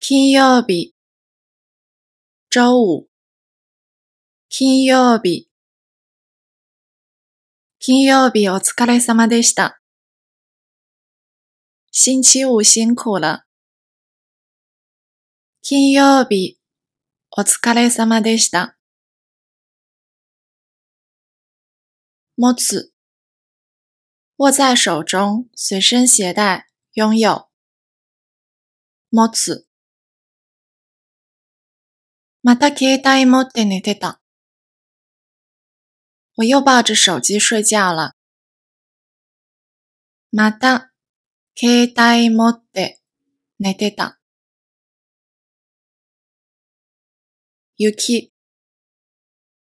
金曜日、周五。金曜日。金曜日お疲れ様でした。星期五辛苦了。金曜日、お疲れ様でした。莫子，握在手中，随身携带，拥有。莫子。我又抱着手机睡觉了。また携帯持って寝てた。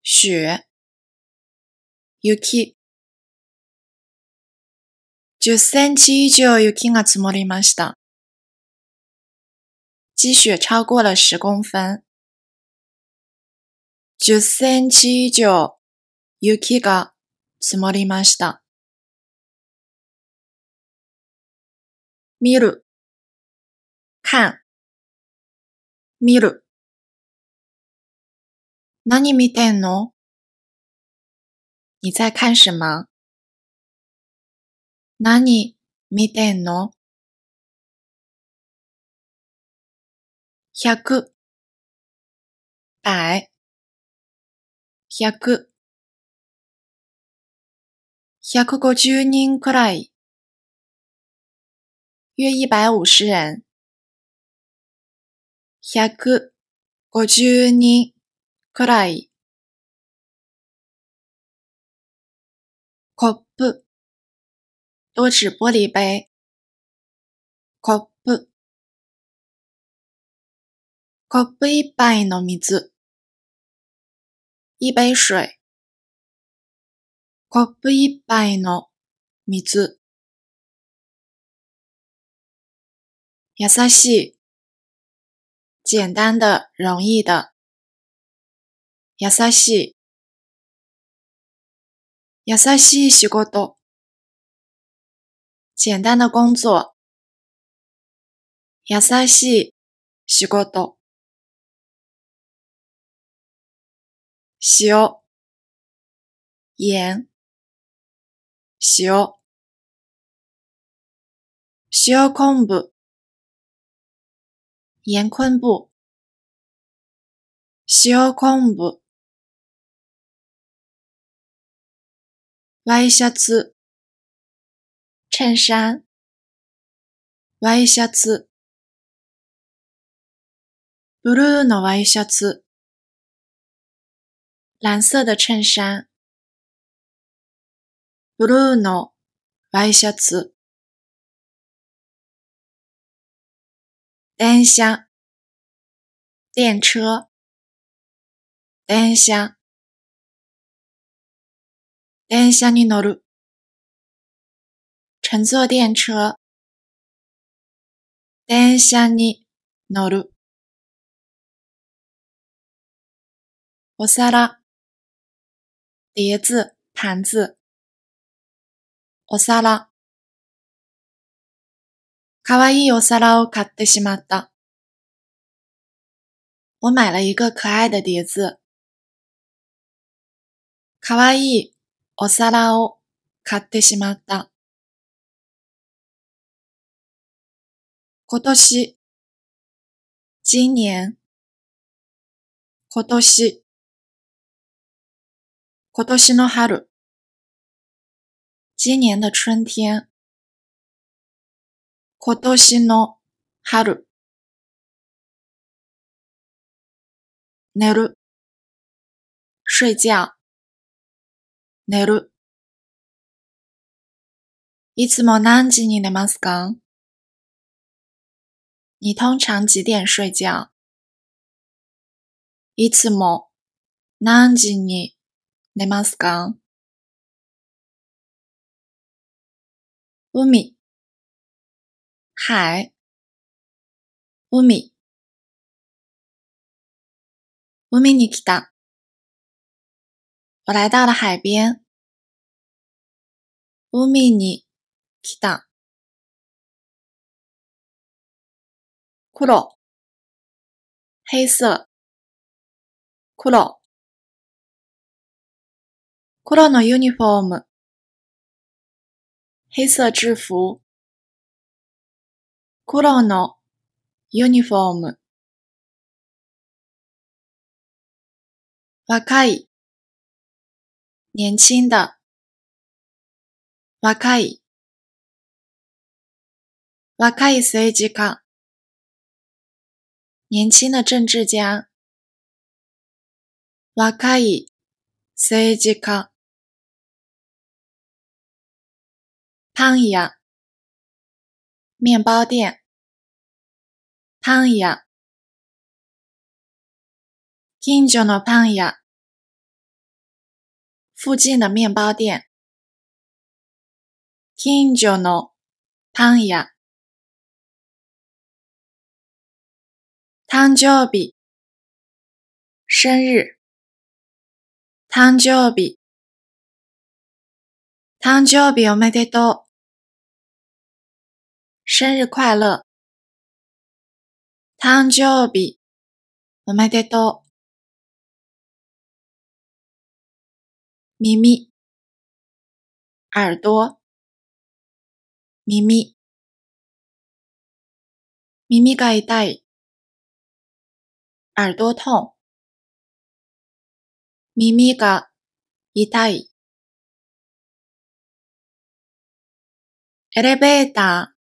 雪。雪。10センチ以上雪が積もりました。积雪超过了10公分。10センチ以上雪が積もりました。見る、看、見る。何見てんの你在看什么？何見てんの ?100 百百五十人くらい約一百五十人百五十人くらいコップ、多指玻璃杯。コップ、コップ一杯の水、一杯水。コップ一杯の水。優しい、简单的、容易的。優しい。優しい仕事。简单的工作。優しい仕事。塩。塩。塩。塩昆布。塩昆布。塩昆布。ワイシャツ、衬衫。ワイシャツ。ブルーのワイシャツ。蓝色的衬衫。ブルーのワイシャツ。電車。電車。電車。電車に乗る。乘坐電車。電車に乗る。お皿、碟子、盤子。お皿。かわいいお皿を買ってしまった。我买了一个可爱的碟子。かわいいお皿を買ってしまった。今年、今年、今年、今年の春、今年の春天、今年の春、寝る、睡觉。寝る。いつも何時に寝ますか你通常几点睡觉いつも何時に寝ますか海、海、海。海に来た。我来到了海边。海に来た。黒、黑色。黒、黒のユニフォーム。黑色制服。黒のユニフォーム。若い。年轻的，若い，若い政治家，年轻的政治家，若い政治家。パン屋，面包店，パン屋，近所のパン屋。附近的面包店。金九浓ン呀，汤九比生日，汤九比汤九比奥梅德多，生日快乐，汤九比奥梅德多。耳、耳朵、耳、耳が痛い、耳朵痛、耳が痛い。エレベータ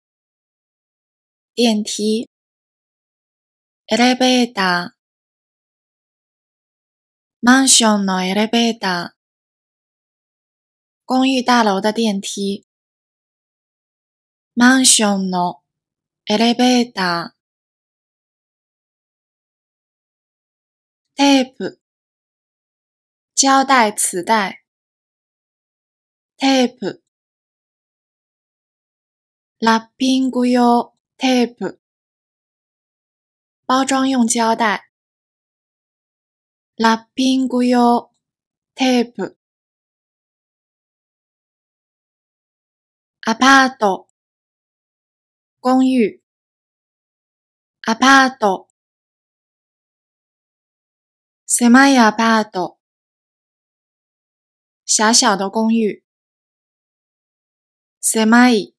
ー、電梯、エレベーター、マンションのエレベーター、公寓大楼的电梯。マンションのエレベーター。テープ、胶带、磁带。テープ、ラッピング用テープ、包装用胶带。ラッピング用テープ。apart 公寓，apart，semai apart，狭小的公寓，semai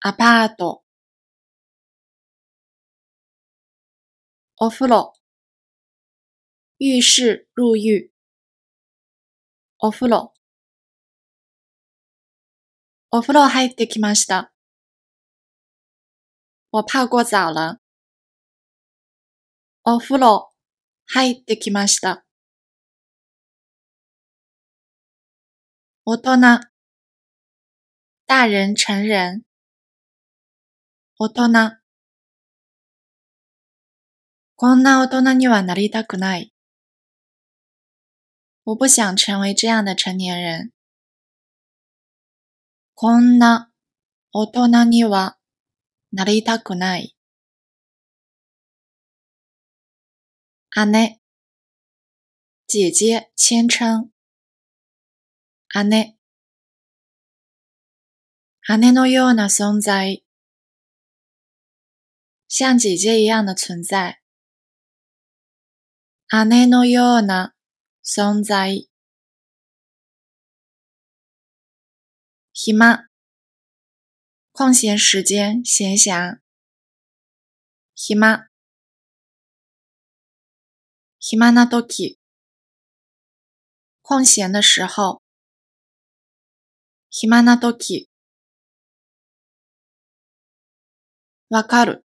apart，ofuro 浴室入浴，ofuro。お風呂入ってきました。我泡过澡了。お風呂入ってきました。大人、大人、成人。大人。こんな大人にはなりたくない。我不想成为这样的成年人。こんな大人にはなりたくない。姉、姐姐千称。姉、姉のような存在。像姐姐一样的存在。姉のような存在。暇空闲时间、闲暇。暇暇な時空闲的时候。暇な時わかる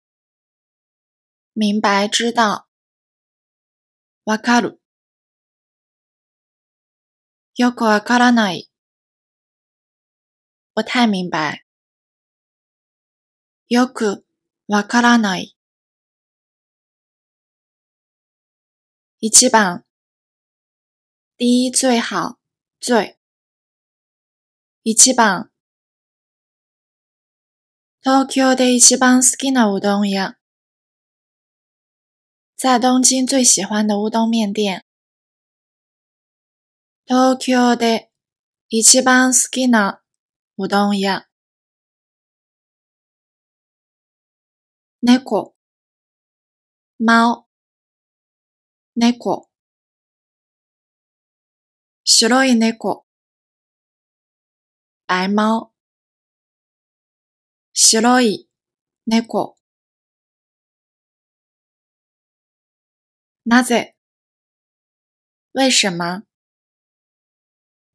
明白知道。わかるよくわからない。我太明白。よくわからない。一番第一最好最。一番。東京で一番好きなうどん屋。在东京最喜欢的乌冬面店。東京で一番好きなうどん屋猫猫猫白い猫白猫白い猫なぜ为什么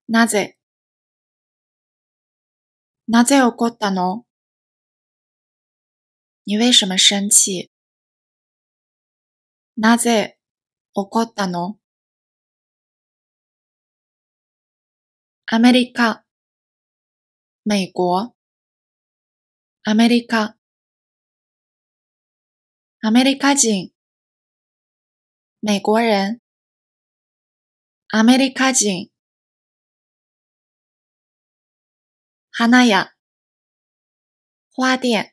なぜなぜ怒ったの你为什么生气なぜ怒ったのアメリカ、美国、アメリカ、アメリカ人、美国人、アメリカ人花屋、花店、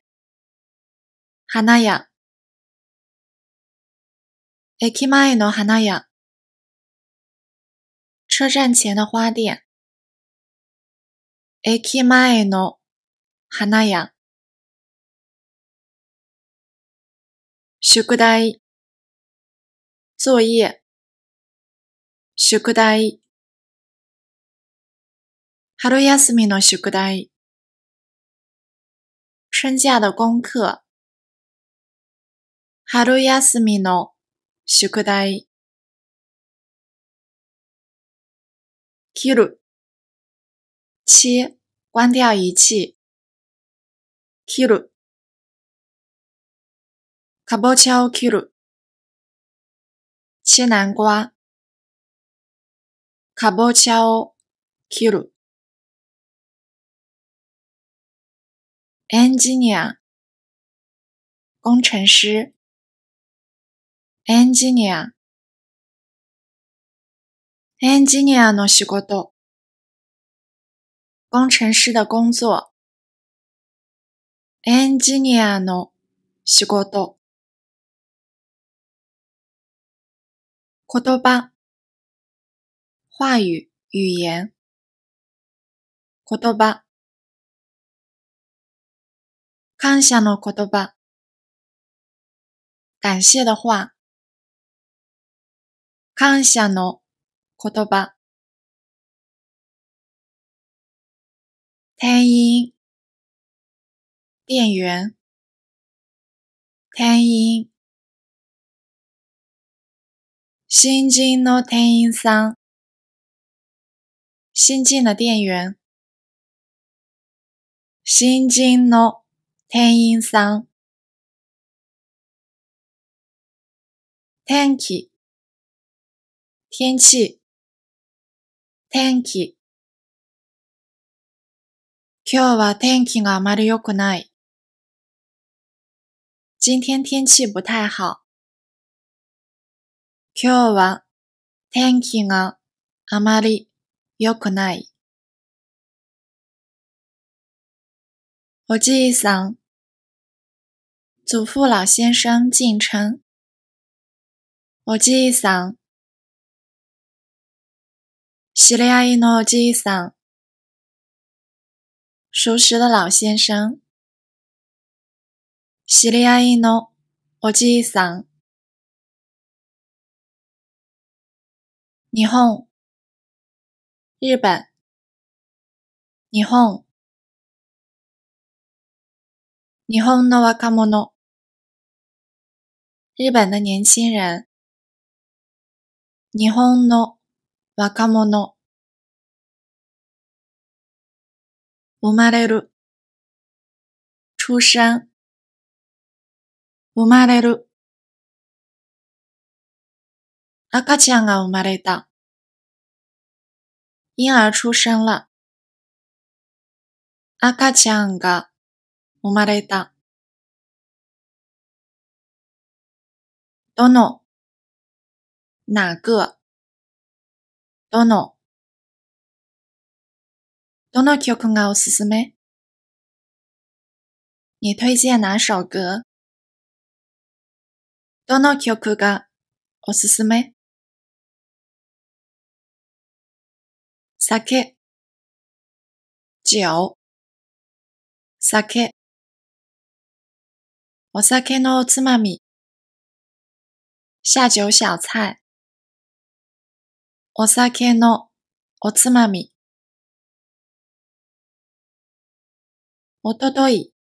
花屋。駅前の花屋。车站前の花店。駅前の花屋。宿題、作業。宿題。春休みの宿題。春假的功课。春休みの宿題。切る。切、关掉仪器。切る。かぼちゃを切る。切南瓜。かぼちゃを切る。engineer 工程师 engineer エンジニアの仕事工程师的工作エンジニアの仕事言葉话语、语言言葉感謝の言葉。感謝的话。感謝の言葉。天音。店員、店員。新人の店員さん。新进的店员。新人の店員さん。天気、天気、天気。今日は天気があまり良くない。今天天気不太好。今日は天気があまり良くない。おじいさん、祖父老先生进城，我记一嗓。西利阿伊诺记一嗓。熟识的老先生，西利阿伊诺，我记一嗓。日本，日本，日本，日本の若者。日本の年轻人。日本の若者。生まれる。出生。生まれる。赤ちゃんが生まれた。婴儿出生了。赤ちゃんが生まれた。どの、哪个、どの、どの曲がおすすめ你推荐哪首歌どの曲がおすすめ酒、酒、酒。お酒のおつまみ。下酒小菜。お酒のおつまみ。おととい。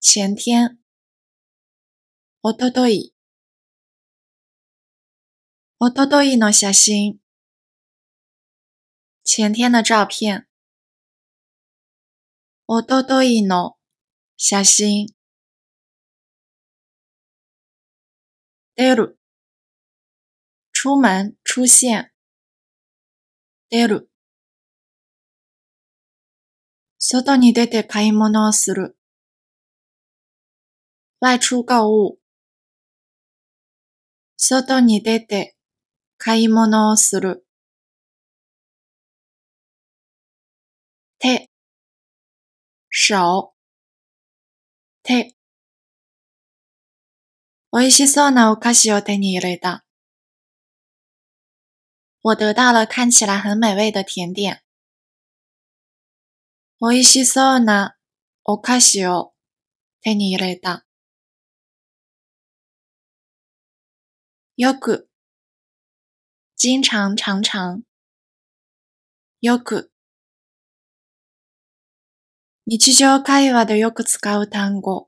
前天。おととい。おとといの写真。前天的照片。おとといの写真。出る出门出现出る外に出て買い物をする外出购物外に出て買い物をする手手手美味しそうなお菓子を手に入れた。我得到了看起来很美味的甜点。美味しそうなお菓子を手に入れた。よく、经常常常。よく。日常会話でよく使う単語。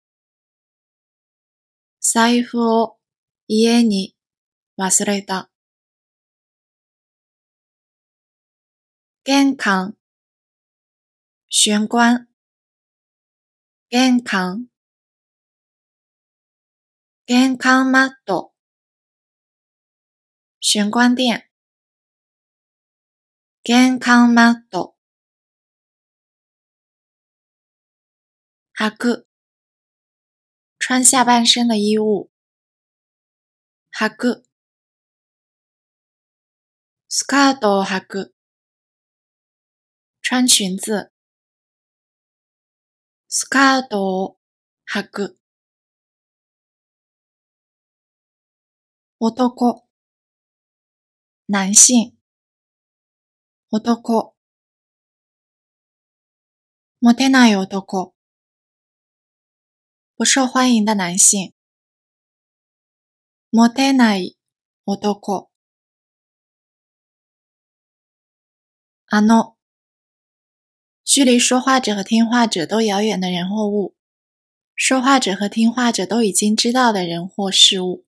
財布を家に忘れた。玄関、玄関、玄関、玄関マット、玄関店、玄関マット、履く、穿下半身的衣物。履く。スカートを履く。穿裙子。スカートを履く。男。男性。男。持てない男。不受欢迎的男性。モテない男。あの，距离说话者和听话者都遥远的人或物。说话者和听话者都已经知道的人或事物。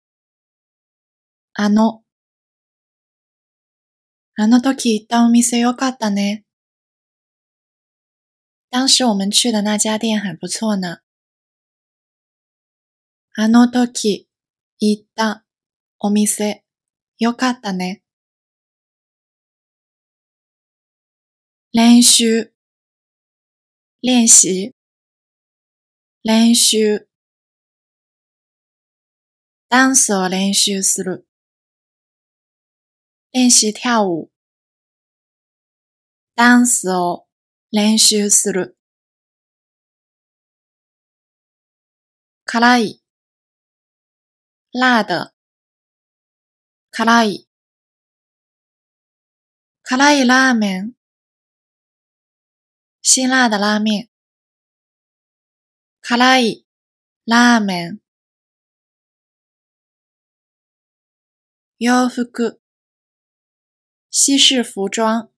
あの。あのとき、当店見せよかったね。当时我们去的那家店很不错呢。あの時行ったお店よかったね。練習練習練習ダンスを練習する。練習跳舞。ダンスを練習する。辛い。辣的、辛い、辛いラーメン、辛辣的メン。辛いラーメン、洋服、西式服装、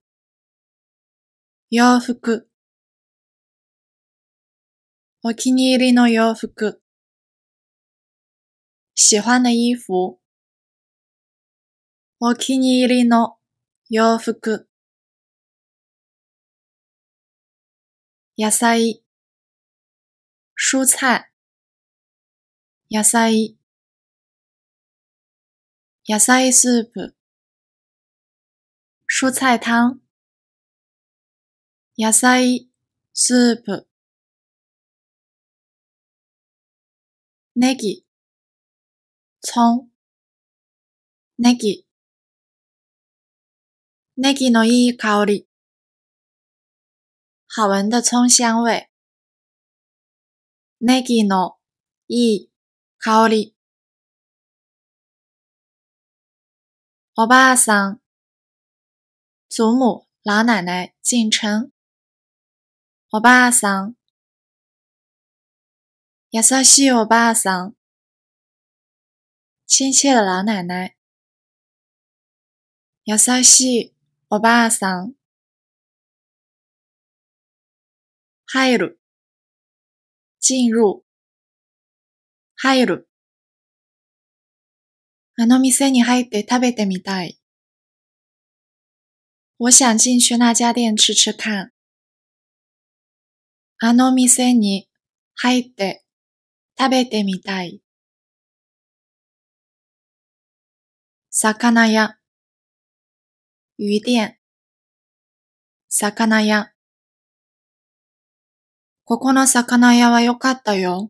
洋服、お気に入りの洋服、喜欢的衣服。お気に入りの洋服。野菜。蔬菜。野菜。野菜スープ。蔬菜汤。野菜スープ。ネギ。葱、ネギ、ネギのいい香り、好闻的葱香味、ネギのいい香り。おばあさん、祖母、老奶奶进城。おばあさん、優しいおばあさん。亲切的老奶奶。優しいおばあさん。入る、進入、入る。あの店に入って食べてみたい。我想进去那家店吃吃看。あの店に入って食べてみたい。魚屋、鱼店、魚屋。ここの魚屋は良かったよ。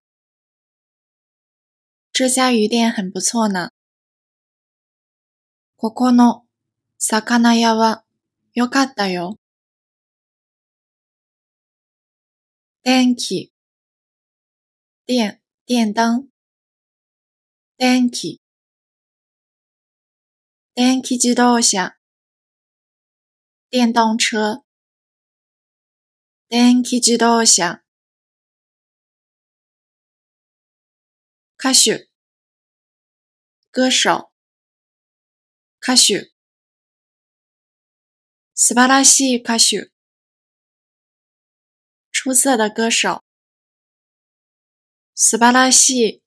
这家鱼店很不错呢。ここの魚屋は良かったよ。電気、電、電灯。電気。电気自動車，电动车。电气指导下，歌手。歌手。素晴らしい歌手。出色的歌手。素晴らしい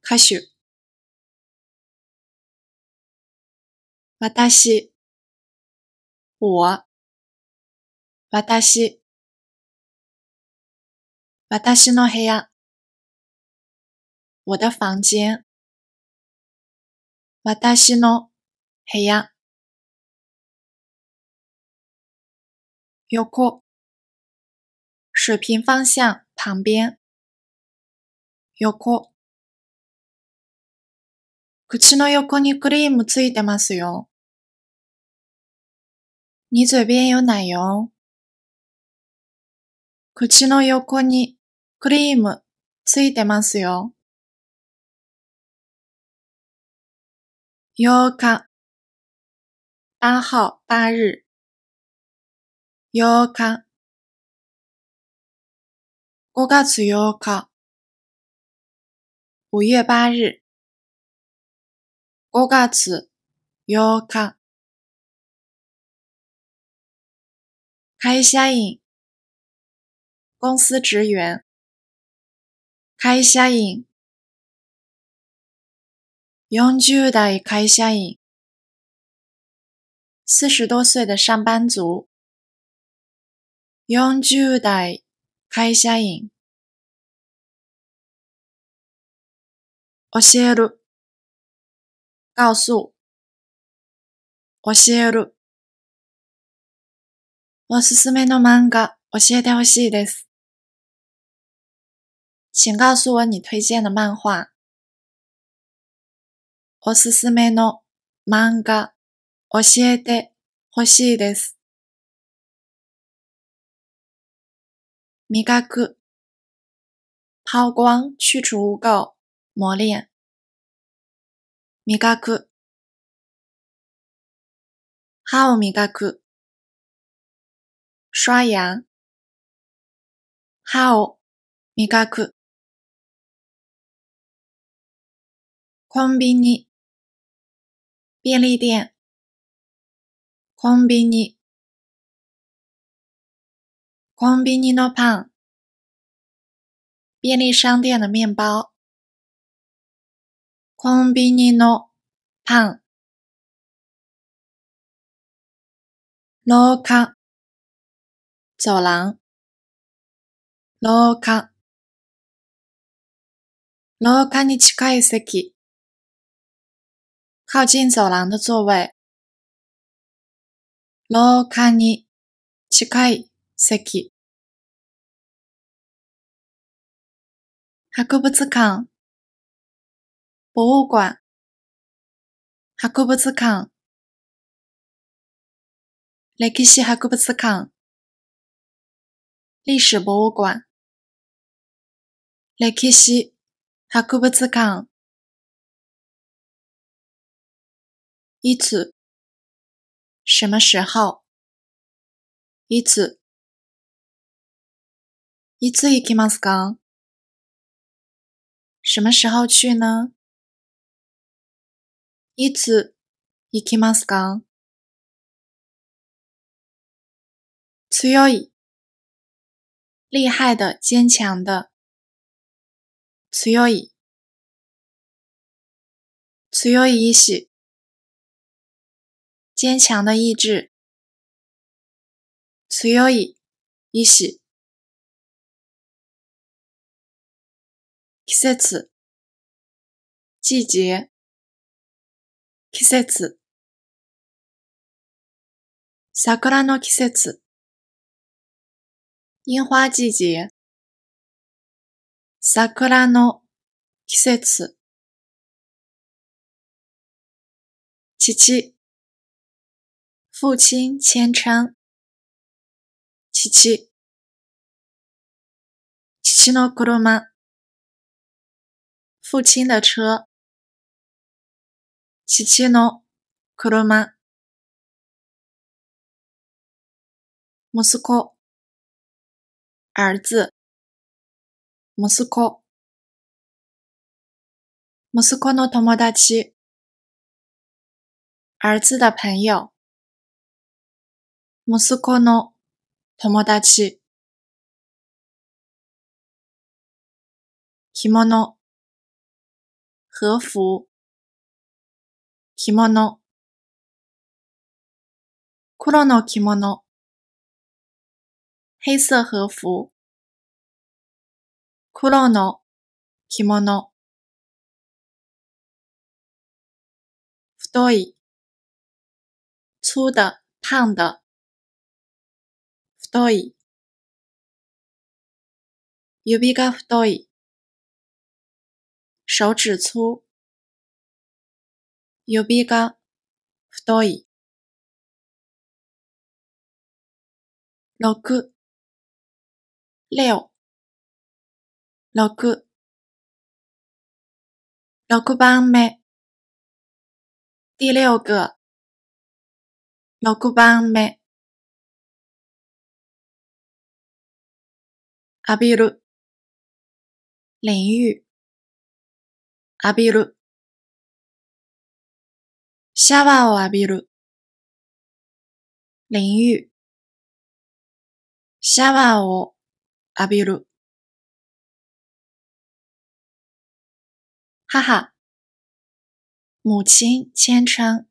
歌手。私、我、私、私の部屋、我的房间、私の部屋、横、水平方向旁边、横。口の横にクリームついてますよ。你嘴边有奶油。口の横にクリームついてますよ。8日、8号、8日。8日、5月8日、5月8日。5月8日。会社員，公司職員。会社員，四十代会社員，四十多歲的上班族。四十代会社員。教える，告訴。教える。おすすめの漫画教えてほしいです。请告诉我你推荐的漫画。おすすめの漫画教えてほしいです。磨く、抛光、去除污垢、磨练。磨く、歯を磨く。刷牙。歯を磨く。コンビニ。便利店。コンビニ。コンビニのパン。便利商店の面包。コンビニのパン。廊下。走廊。廊下。廊下に近い席。靠近走廊的座位。廊下に近い席。博物館。博物館。博物館。歴史博物館。历史博物馆。来，看西，还顾不子讲。一次，什么时候？一次，一次きますか什么时候去呢？一次，伊去吗？讲，強い。厉害的、坚强的。強い、強い意志、坚强的意志。強い意志。季節、季節、季節。桜の季節。樱花季节。桜の季節。父、父亲谦称。父、父の車。父亲的车。父の車。息子。儿子息子息子の友達儿子的朋友息子の友達着物和服着物黒の着物黑色和服。黒の着物。太い、粗的、胖的。太い。指が太い。手指粗。指が太い。六。六、六、六番目、第六个、六番目、浴びる、淋浴、浴びる、シャワーを浴びる、淋浴、シャワーを浴びる。母、母亲谦称。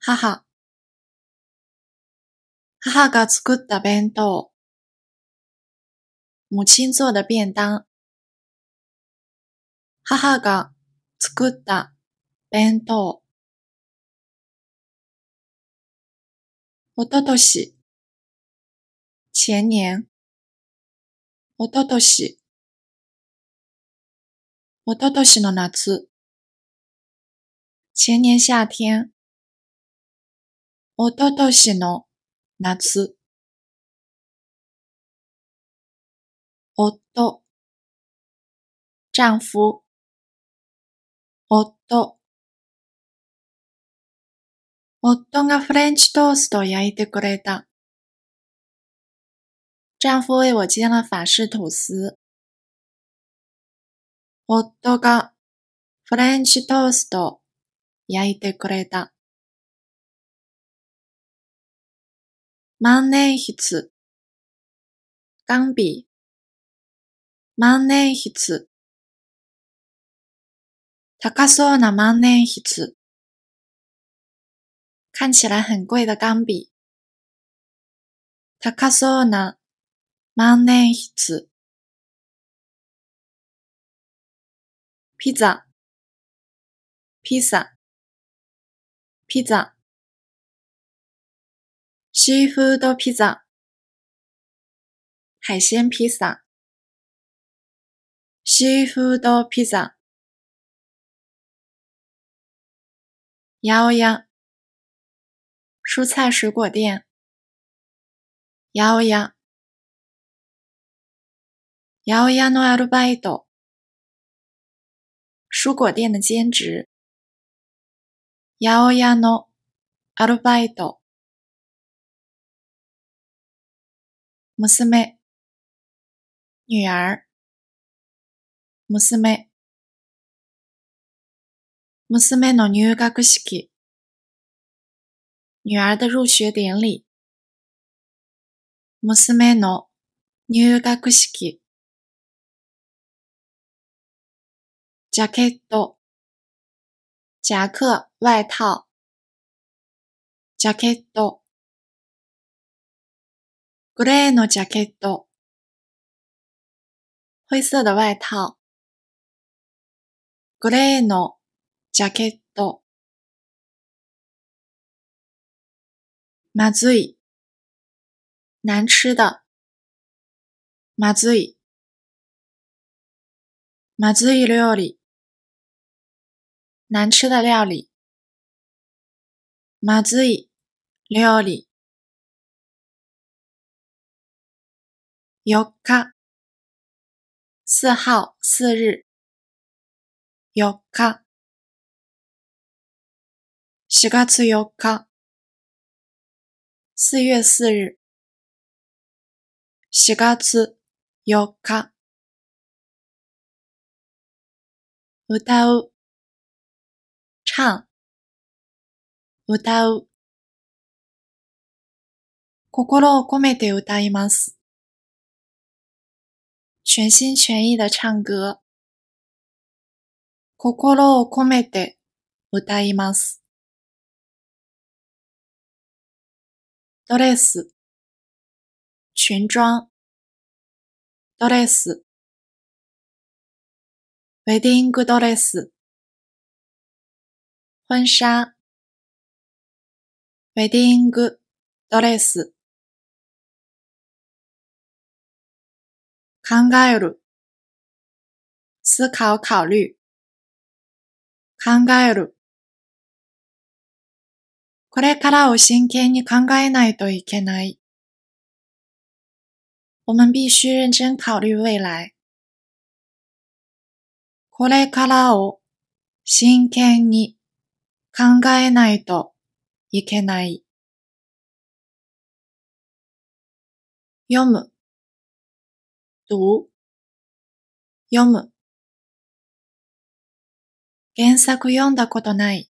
母、母が作った弁当。母亲做的便当。母が作った弁当。おととし、前年。おととし、おととしの夏、前年夏天、おととしの夏、夫、丈夫、夫、夫がフレンチトーストを焼いてくれた。这样父为我提供了法式吐司。夫がフレンチトーストを焼いてくれた。万年筆钢笔万年筆高そうな万年筆看起来很贵的钢笔高そうな万年一次。披萨，披萨，披萨。s e a f o 海鲜披萨。西 e a 披萨，o d ヤオヤ。蔬菜水果店。ヤオヤ。八百屋のアルバイト。蔬果店的兼职。八百屋のアルバイト。娘、女儿。娘。娘の入学式。女儿的入学典礼。娘の入学式。ジャケット、ジック、外套。ジャケット、グレーのジャケット、灰色的外套。グレーのジャケット。まずい。難吃的。まずい。まずい料理。难吃的料理。まずい料理。四号四日。四月四日。四月四日。歌う。唱歌う心を込めて歌います。全心全意的唱歌。心を込めて歌います。ドレス、裙装、ドレス、ウェディングドレス。婚纱ウェディングドレス考える思考考虑考えるこれからを真剣に考えないといけない。我们必须认真考虑未来。これからを真剣に考えないといけない。読む、読む。原作読んだことない。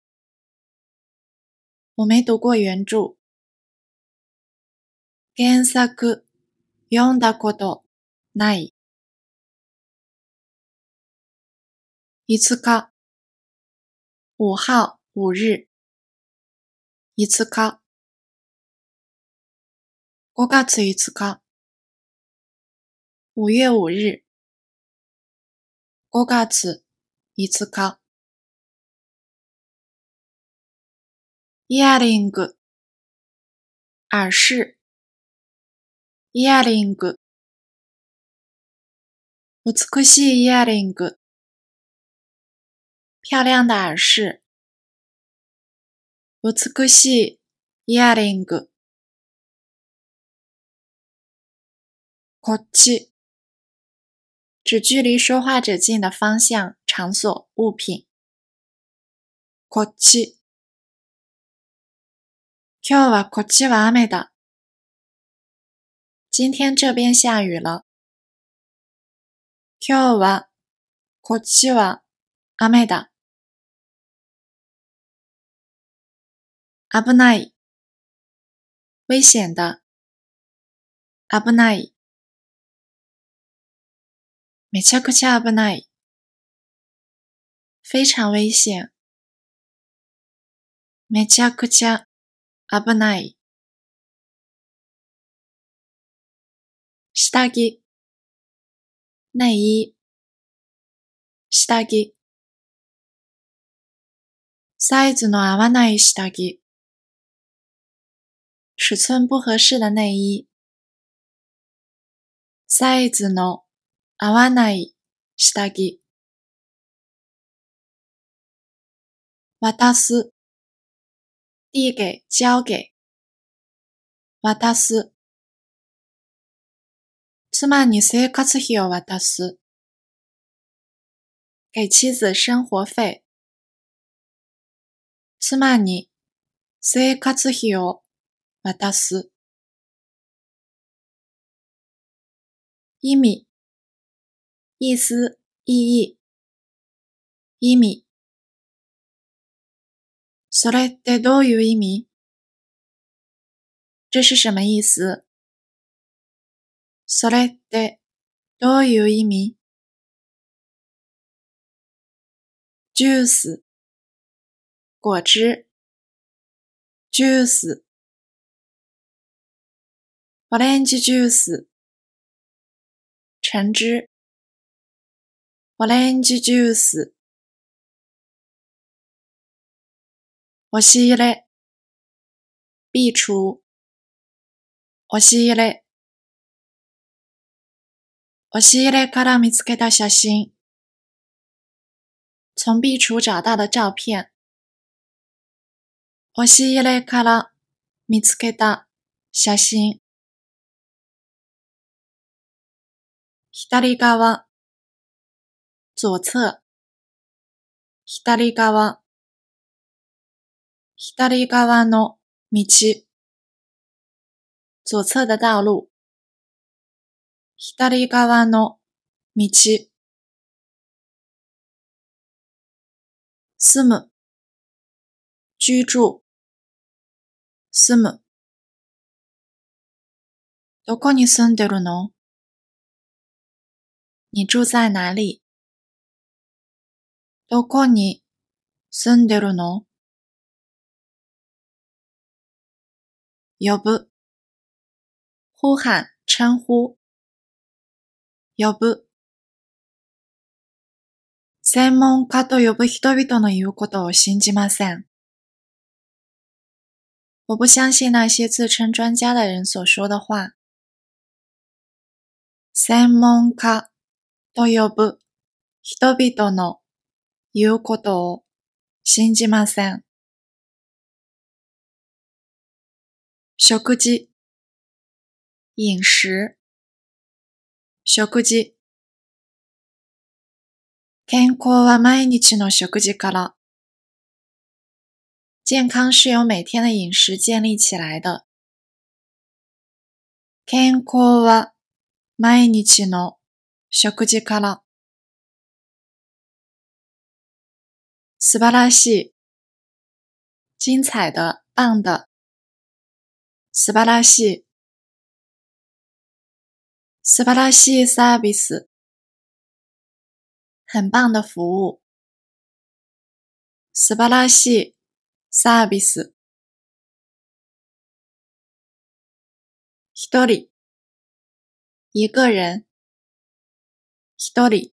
我没读过原著。原作、読んだことない。5日、5号。五日，いつか、五月一次か、五月五日、五月いつか、イヤリング、耳饰、イヤリング、美しいイヤリング、漂亮的耳饰。美しいイヤリング。こっち。指距離说话者近的方向、场所、物品。こっち。今日はこっちは雨だ。今天这边下雨了。今日はこっちは雨だ。危ない。危险だ。危ない。めちゃくちゃ危ない。非常危险。めちゃくちゃ危ない。下着、内衣、下着。サイズの合わない下着。尺寸不合适的内衣。サイズの合わない下着。渡す、递给、交给。渡す。妻に生活費を渡す。给妻子生活费。妻に生活費を渡す。意味、意思、意義。意味。それってどういう意味这是什么意思それってどういう意味ジュース、果汁、ジュース。v a l e n t e juice，橙汁。Valentine juice，我壁橱，我洗嘞，我吸了，卡拉 m i s u k 小心。从壁橱找到的照片。我吸了，卡拉 m i s u 小心。左側、左侧、左側、左側の道、左侧的道路、左側の道、住む、居住、住む。どこに住んでるの你住在哪里どこに住んでるの呼ぶ、呼喊、称呼。呼ぶ。専門家と呼ぶ人々の言うことを信じません。我不相信那些自称专家的人所说的话。専門家と呼ぶ人々の言うことを信じません。食事、飲食、食事。健康は毎日の食事から。健康是由每天的饮食建立起来的。健康は毎日の食事から。素晴らしい。精彩的、棒的。素晴らしい。素晴らしいサービス。很棒的服务。素晴らしいサービス。一人。一个人。一人、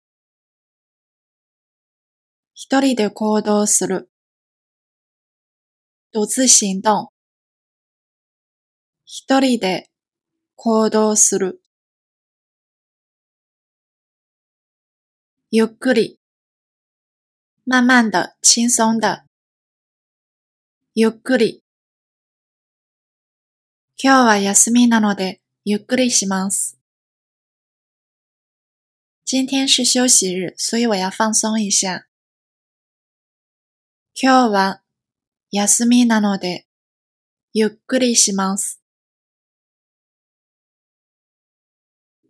一人で行動する。独自行動。一人で行動する。ゆっくり。慢慢的、轻松的。ゆっくり。今日は休みなので、ゆっくりします。今天是休息日，所以我要放松一下。今日は休みなのでゆっくりします。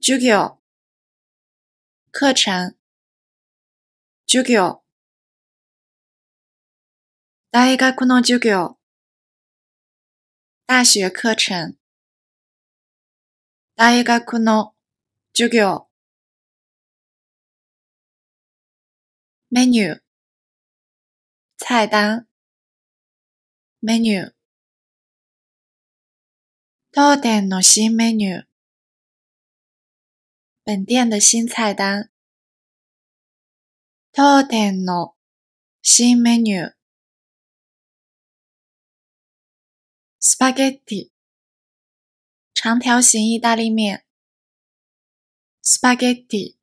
授業、课程。授業、大学の授業、大学课程。大学の授業。menu 菜单 menu 当店的新 m e 本店的新菜单当店的新 m e s p a g h e t t i 长条形意大利面 spaghetti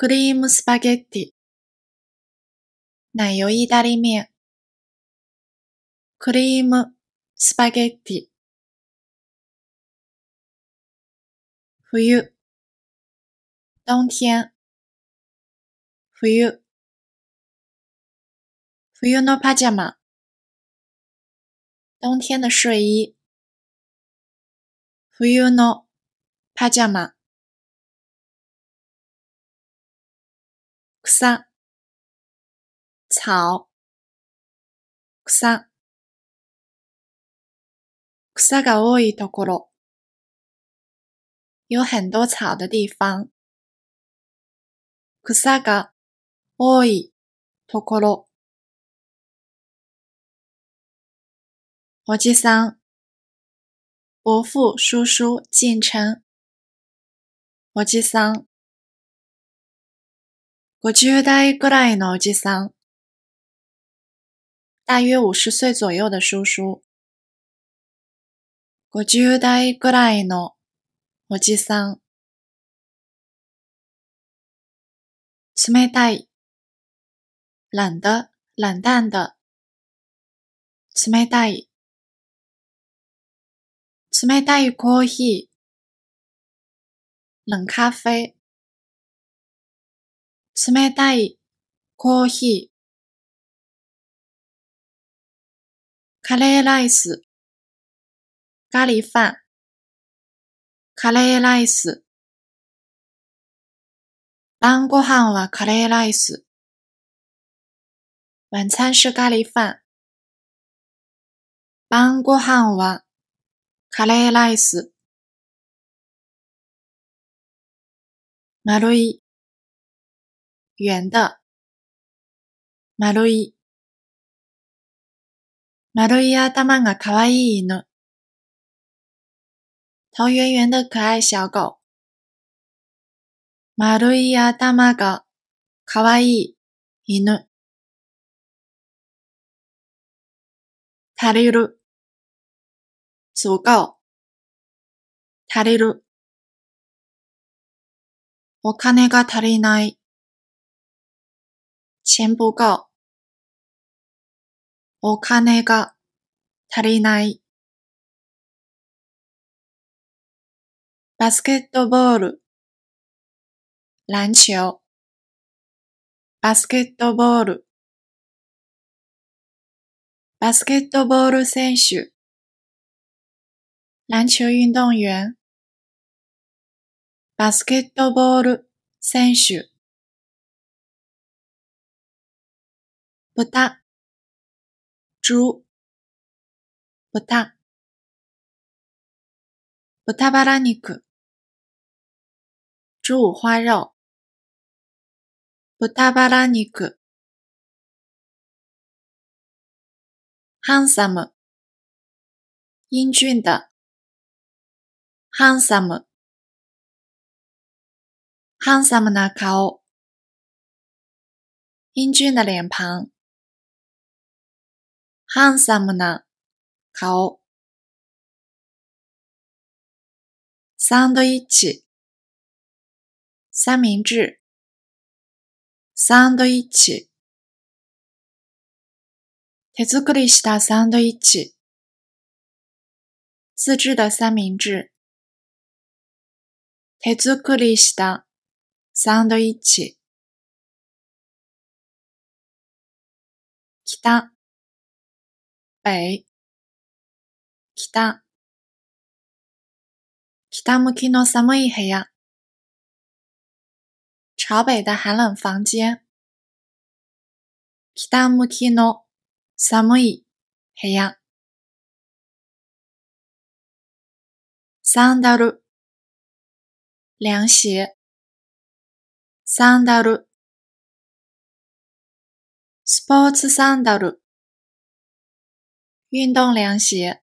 クリームスパゲッティ。奶油意大利面。クリームスパゲッティ。冬。冬天。冬。冬のパジャマ。冬天の睡衣。冬のパジャマ。草草草草が多いところ有很多草的地方草が多いところおじさん伯父叔叔进城おじさん50代ぐらいのおじさん，大约五十岁左右的叔叔。五十代ぐらいのおじさん。冷的，冷淡的。冷たい。冷たいコーヒー，冷咖啡。冷たいコーヒーカレーライスガリファンカレーライス晩ご飯はカレーライス。晚餐是咖喱饭。晩ご飯はカレーライス。丸い圆的。丸い。丸い頭が可愛い犬。头圆圆的可爱小狗。丸い頭が可愛い犬。足りる。足够。足りる。お金が足りない。钱不够。お金が足りない。バスケットボール、篮球。バスケットボール。バスケットボール選手。篮球運動员。バスケットボール選手。不大，猪，不大，不大巴拉尼克，猪五花肉，不大巴拉尼克 h a n s o m e 英俊的，handsome。h a n s o m e 的顔，英俊的脸庞。ハンサムな顔。サンドイッチ。三明治。サンドイッチ。手作りしたサンドイッチ。自制的三明治。手作りしたサンドイッチ。北。北、北、北向きの寒い部屋。朝北的寒冷房间。北向きの寒い部屋。サンダル、涼鞋。サンダル、スポーツサンダル。运动凉鞋。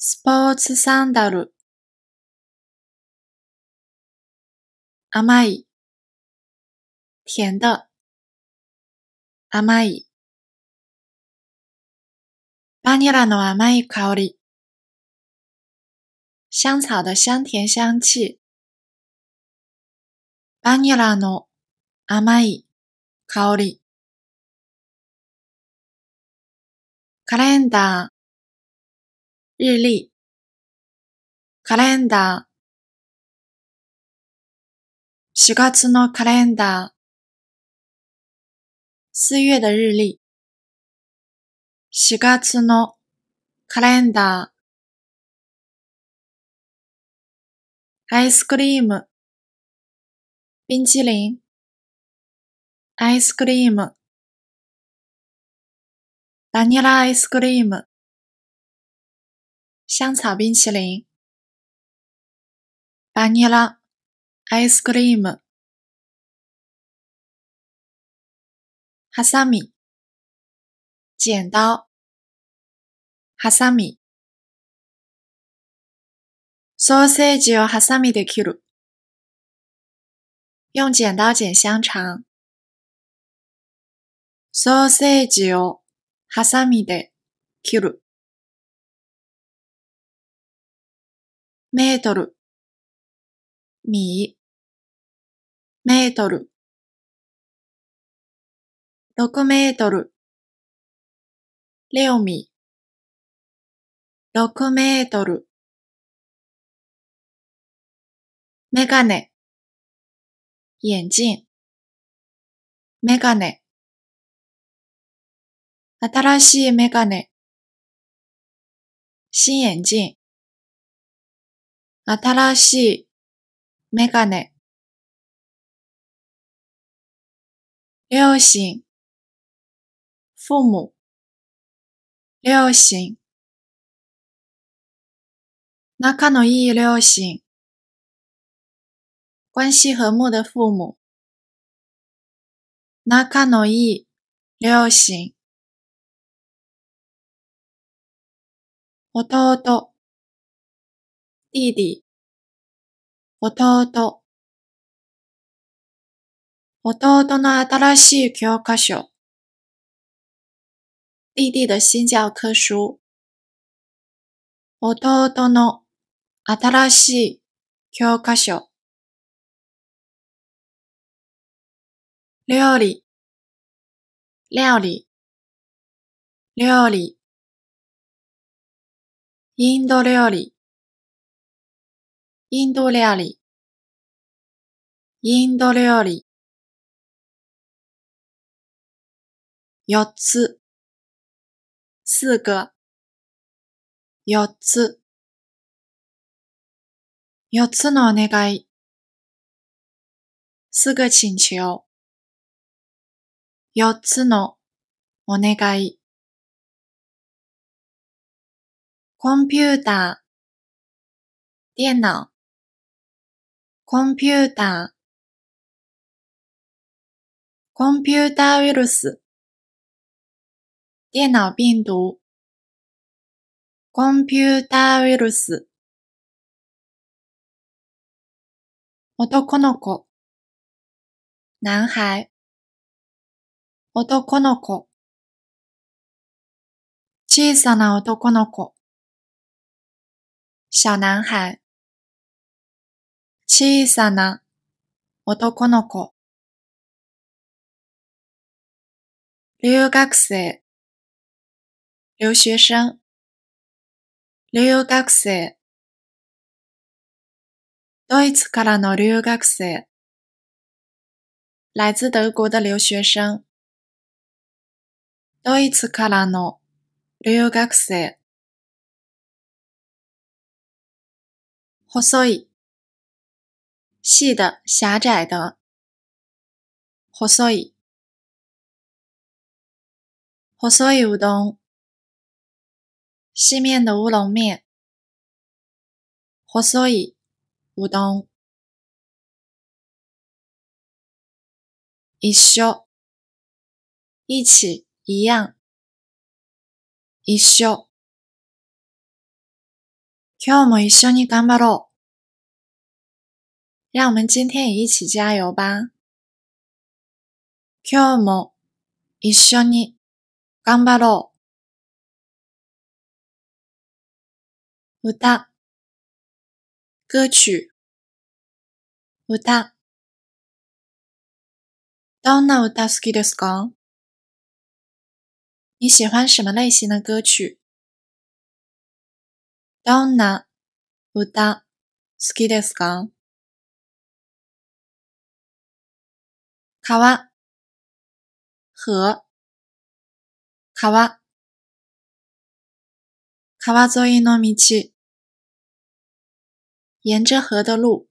Sports sandal。甘い，甜的。甘い。バニラの甘い香り，香草的香甜香气。バニラの甘い香り。カレンダー、日历カレンダー、4月のカレンダー四月的日历4月のカレンダーアイスクリーム冰淇淋アイスクリーム Vanilla ice cream，香草冰淇淋。Vanilla ice cream，ハサミ、剪刀。ハサミ、ソーセージをハサミで切る。用剪刀剪香肠。ソーセージをハサミで切る。メートル、ミメートル、六メートル、レオミ、六メートル、メガネ、眼鏡、メガネ。新しいメガネ。新眼鏡。新しいメガネ。両親。父母。両親。仲のいい両親。关系和睦的父母。仲のいい両親。弟弟弟弟弟の新しい教科書弟弟的新教科書弟の新しい教科書料理料理料理インド料理インド料理インド料理四つ四个四つ四つのお願い四个请求四つのお願いコンピューター、デナーコンピューター、コンピューターウイルス、デ電脑病毒、コンピューターウイルス、男の子、男孩、男の子、小さな男の子、小男孩。小さな男の子。留学生。留学生。留学生。ドイツからの留学生。来自德国的留学生。ドイツからの留学生。細い、细的、狭窄的。細い、細い乌冬、细面的乌龙面。細い、乌冬。一緒、一起、一样。一緒、今日も一緒に頑張ろう。让我们今天也一起加油吧！今日も一緒に頑張ろう。歌、歌曲、歌。d o n n 好きですか？你喜欢什么类型的歌曲 d o n n 歌、好きですか？川、河、川、川沿いの道、沿着河的路、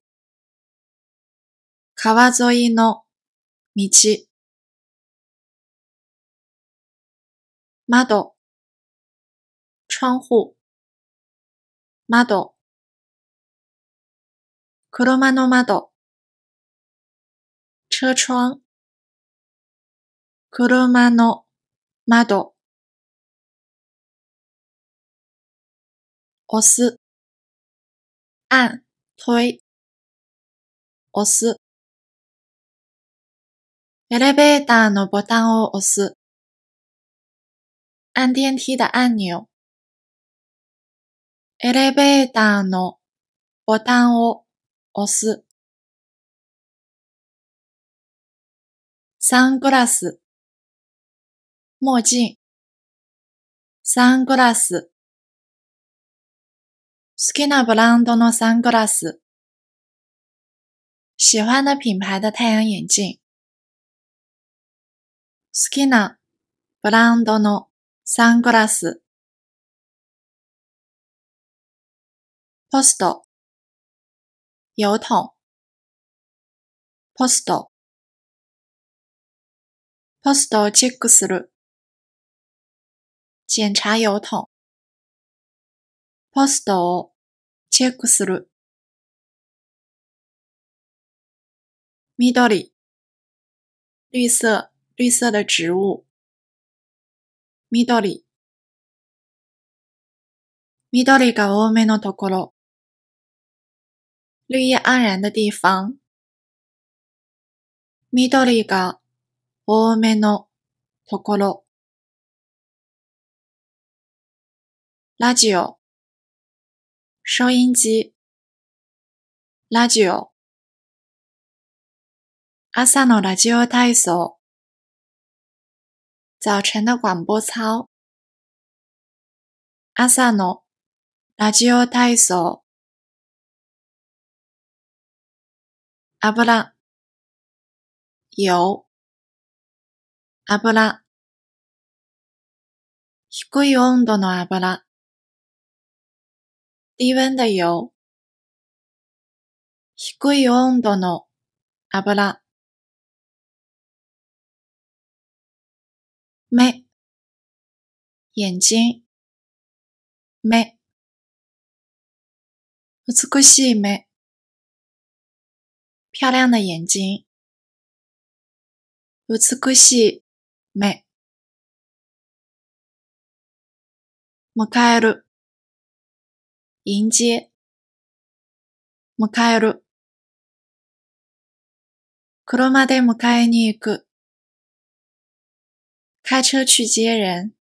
川沿いの道、窓、窗户、窓、車の窓、車窗、車の窓押す、按、推、押す。エレベーターのボタンを押す。按電梯的按钮。エレベーターのボタンを押す。サングラス。墨鏡。サングラス。好きなブランドのサングラス。喜欢的品牌的太阳眼镜。好きなブランドのサングラス。ポスト。油筒。ポスト。ポストをチェックする。检查油桶。ポストをチェックする。緑色、绿色的植物。緑緑が多めのところ。绿叶盎然的地方。緑が多めのところ。ラジオ、收音機、ラジオ、朝のラジオ体操、早晨の广播操、朝のラジオ体操、油、油、油、低い温度の油、低温的油、低い温度の油、目、眼睛、目、美しい目、漂亮的眼睛、美しい目、迎える。迎接。迎える。車で迎えに行く。開車去接人。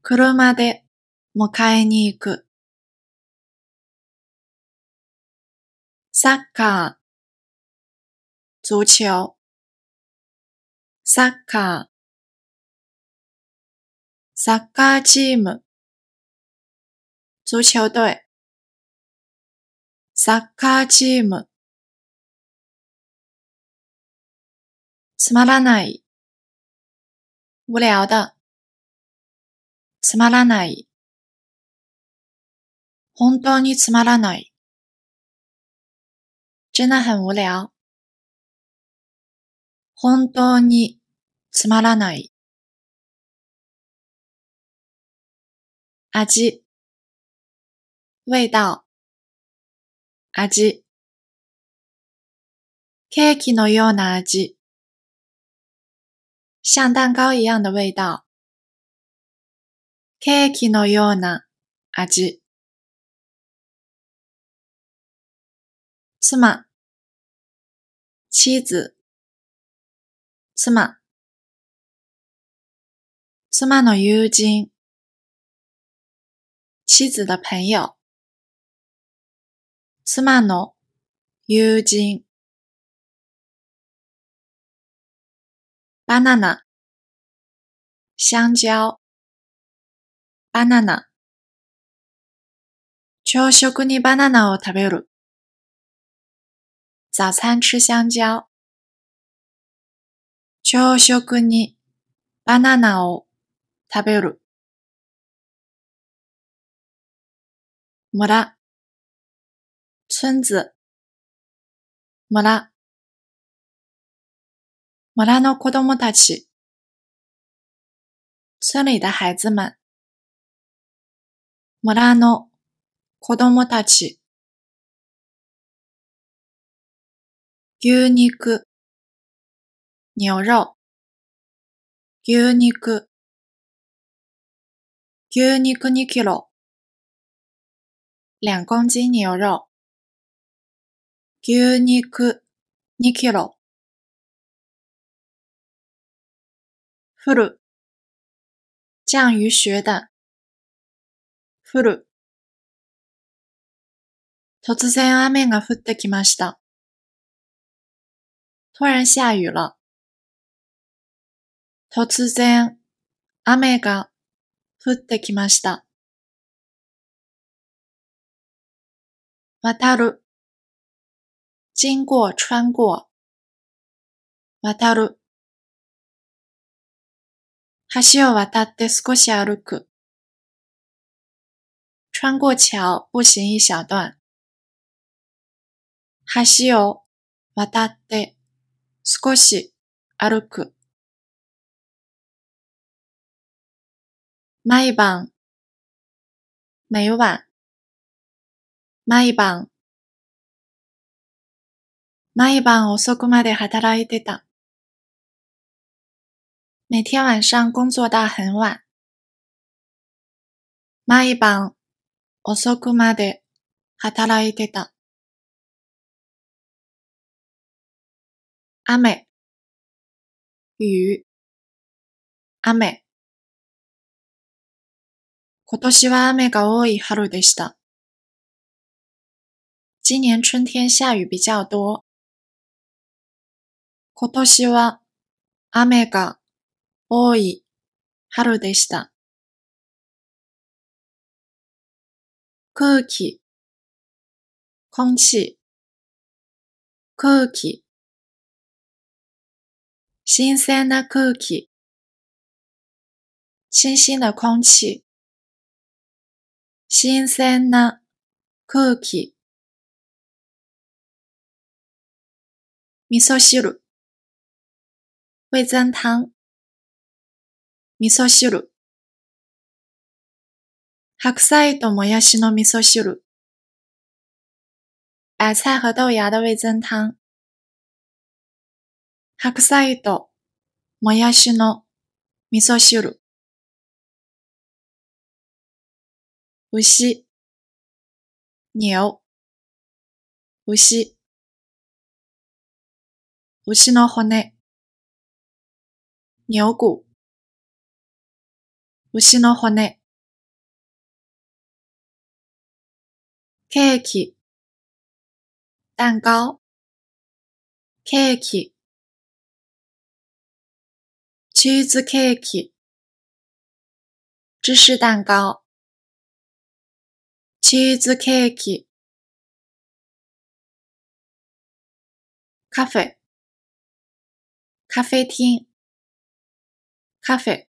車で迎えに行く。サッカー、足球。サッカー、サッカーチーム。足球队。サッカーチーム。つまらない。無聊だ。つまらない。本当につまらない。真的很無聊。本当につまらない。味。味道。味。ケーキのような味。像蛋糕一样的味道。ケーキのような味。妻、妻子、妻、妻の友人、妻子的朋友。妻の友人バナナ香蕉バナナ朝食にバナナを食べる早餐吃香蕉朝食にバナナを食べる村村子。村。村の子供たち。村里的孩子们。村の子供たち。牛肉。牛肉。牛肉。牛肉2キロ。2公斤牛肉。牛肉2キロ。降る。降的。る。突然雨が降ってきました。突然下雨了。突然雨が降ってきました。渡る。经过、穿过。渡る。橋を渡って少し歩く。穿过桥步行一小段。橋を渡って少し歩く。毎晩、每晚、毎晩。毎晩遅くまで働いてた。每天晚上工作到很晚。毎晩遅くまで働いてた。雨、雨、雨。今年は雨が多い春でした。今年春天下雨比较多。今年は雨が多い春でした。空気、空气、空気。新鮮な空気、新鮮な空気。新鮮な空気。味噌汁。味噌汤、味噌汁。白菜ともやしの味噌汁。白菜和豆芽的味噌汤。白菜ともやしの味噌汁。牛、牛、牛、牛の骨。牛骨牛の骨ケーキ蛋糕ケーキチーズケーキ芝士蛋糕チーズケーキカフェカフェティンカフェ。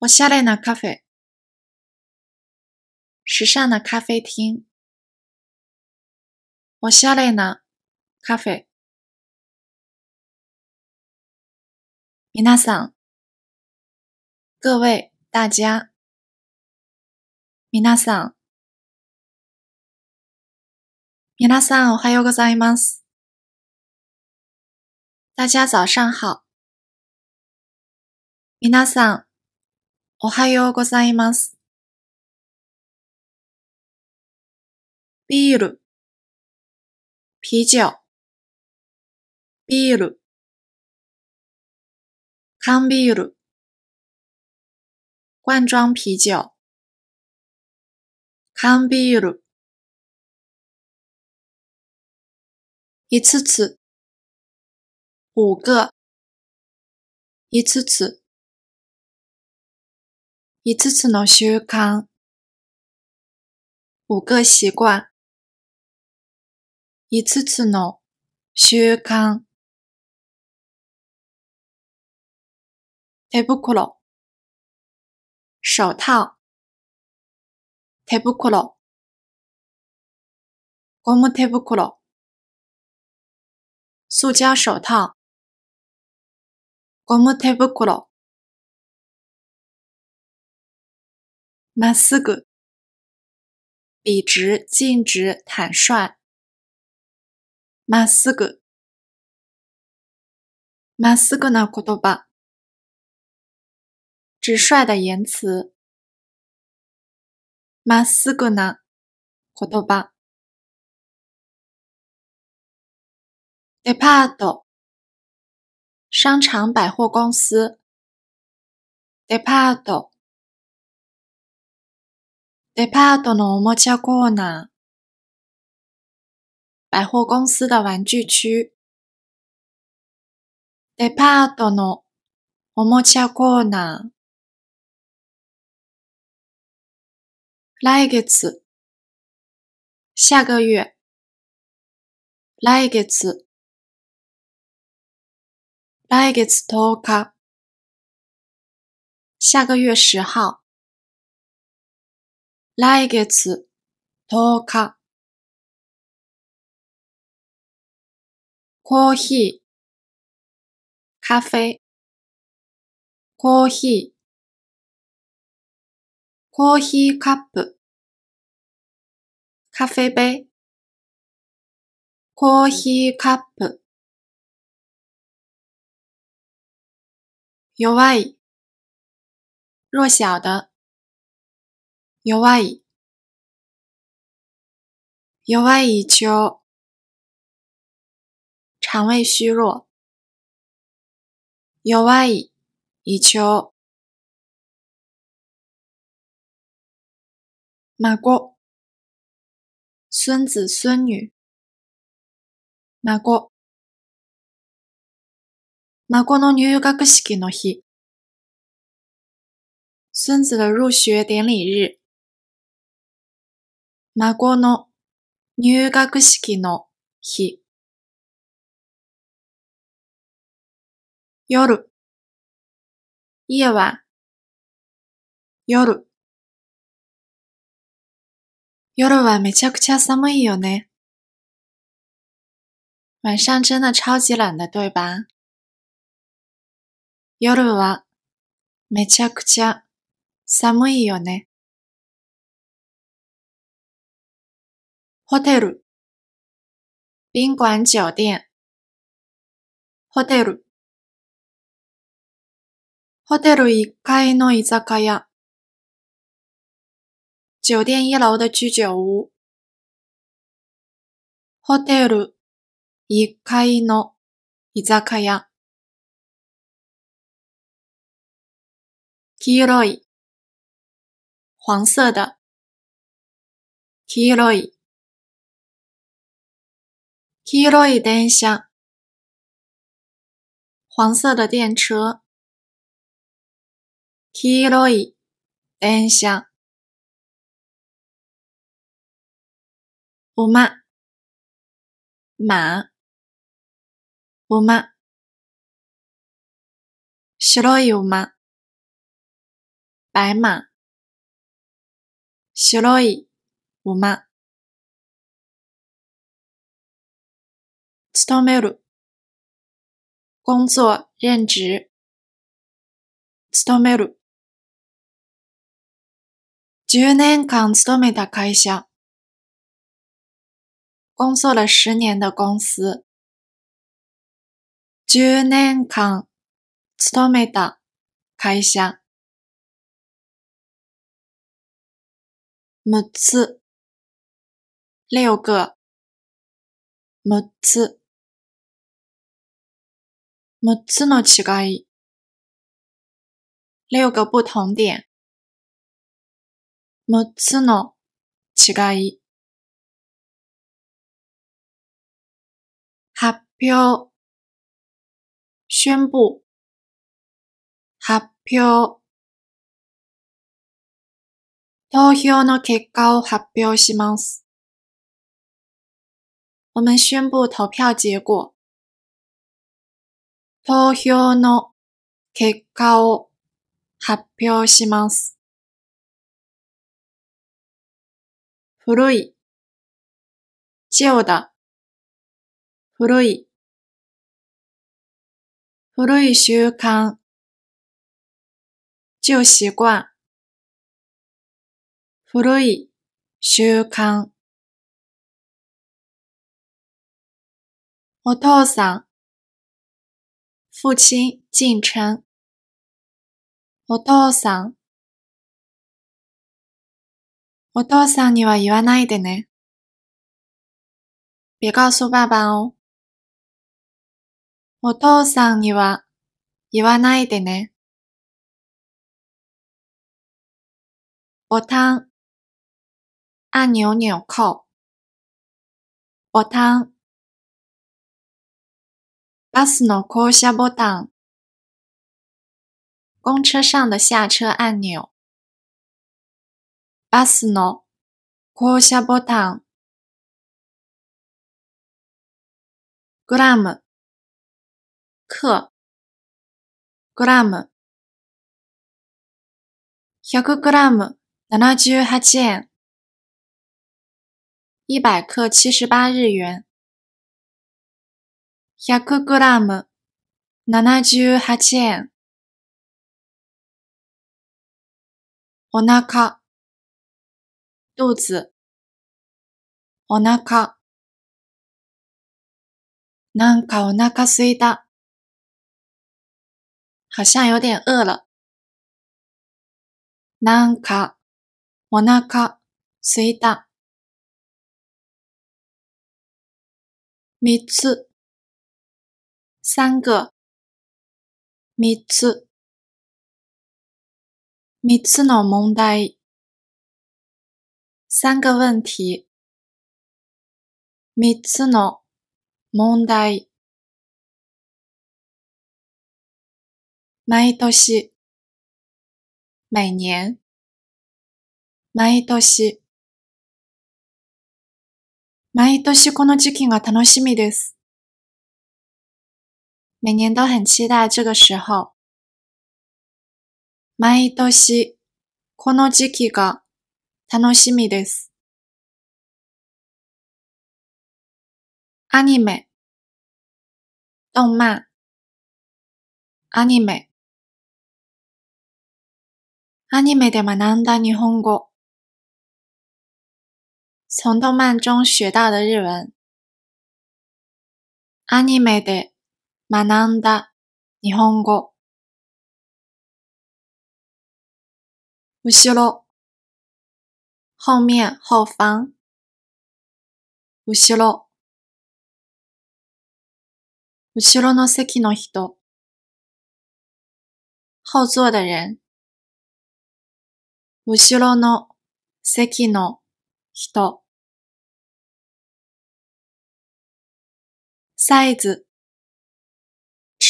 おしゃれなカフェ。时尚的咖啡厅。おしゃれなカフェ。みなさん。各位，大家。みなさん。みなさんおはようございます。大家早上好。皆さん、おはようございます。ビール、啤酒、ビール、缶ビール、罐装啤酒、缶ビール。一つつ、五个、一つ。五つの習慣。五个习惯。五つの習慣。手袋。手套。手袋。ゴム手袋。塑胶手套。ゴム手袋。まっすぐ、笔直、径直、坦率。まっすぐ、まっすぐな言葉、直率的言辞。まっすぐな言葉。デパート、商场、百货公司。デパート。デパートのおもちゃコーナー。百貨公司的玩具区。デパートのおもちゃコーナー。来月。下个月。来月。来月10日。下个月10号。来月10日コーヒーカフェコーヒーコーヒーカップカフェベコーヒーカップ弱い弱小的弱い。弱い人。肠胃虚弱。弱い人。孫子、孫女。孫子、孫女。孫子の入学式の日。孫子的入学典禮日。孫の入学式の日。夜、夜は夜。夜はめちゃくちゃ寒いよね。晚上真的超级冷的，对吧？夜はめちゃくちゃ寒いよね。ホテル宾馆酒店ホテルホテル1階の居酒屋酒店一楼的居酒屋ホテル1階の居酒屋黄色い黄色的黄色い黒い電車。黄色的电车。黒い電車。馬。馬。馬。白馬。白馬。勤める。工作、任職。勤める。10年間勤めた会社。工作了10年的公司。10年間勤めた会社。6つ。6个。6つ。6つの違い。六个不同点。6つの違い。発表。宣布。発表。投票の結果を発表します。我们宣布投票结果。投票の結果を発表します。古い、千代田、古い、古い習慣、旧習慣、古い習慣。お父さん、父亲进城。お父さん。お父さんには言わないでね。别告诉爸爸哦。お父さんには言わないでね。ボタン。按钮纽扣。ボタン。バスの降車ボタン。公车上的下车按钮。バスの降車ボタン。グラム。克。グラム。100グラム78円。100克78日元。100g、78円。お腹、肚子、お腹。なんかお腹すいた。好像有点饿了。なんか、お腹、すいた。三つ、三个、三つ、三つの問題、三个问题、三つの問題、毎年、每年、毎年、毎年この時期が楽しみです。每年都很期待这个时候。毎年都是この時期が楽しみです。アニメ、动漫、アニメ、アニメで学んだ日本語，从动漫中学到的日文。アニメで。学んだ日本語。後ろ、后面、后方。後ろ。後ろの席の人。後座的人。後ろの席の人。サイズ。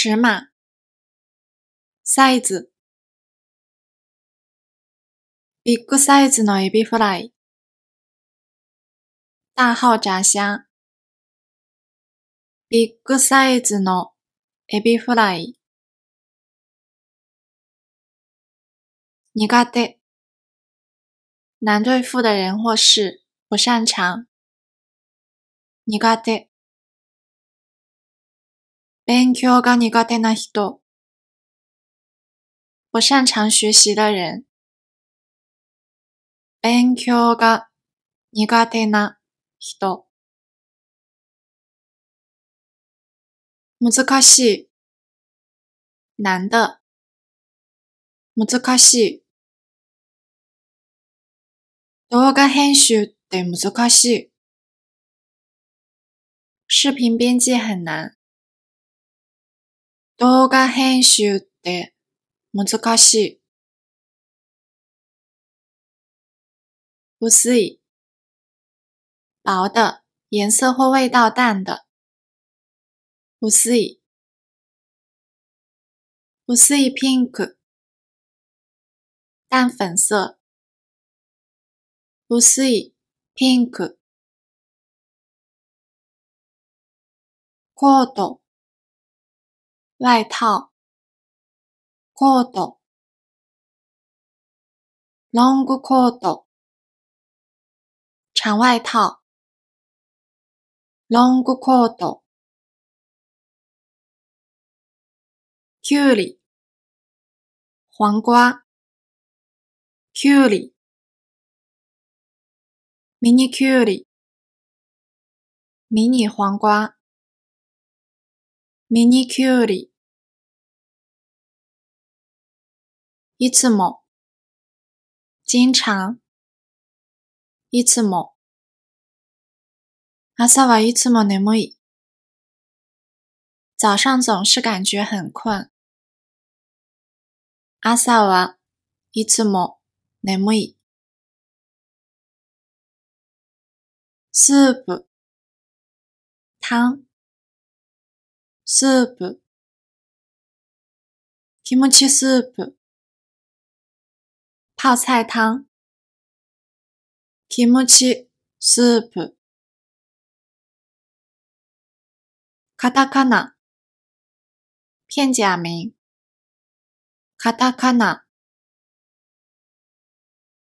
尺码 size ビッグサイズのエビフライ大号炸虾ビッグサイズのエビフライ苦手难对付的人或事不擅长苦手勉強が苦手な人。不擅长学習的人。勉強が苦手な人。難しい。難的。難しい。動画編集って難しい。視頻编辑很難。動画編集って難しい。薄い。薄的、颜色或味道淡的。薄い。薄いピンク。淡粉色。薄いピンク。コート。外套、コート、ロングコート、長外套、ロングコート、キュウリ、黄瓜、きゅうり、ミニキュウリ、迷你黄瓜、迷你きゅうり。いつも、经常、いつも。朝はいつも眠い。早上总是感觉很困。朝はいつも眠い。スープ、汤、スープ、キムチスープ。泡菜汤。キムチ、スープ。カタカナ、片假名。カタカナ。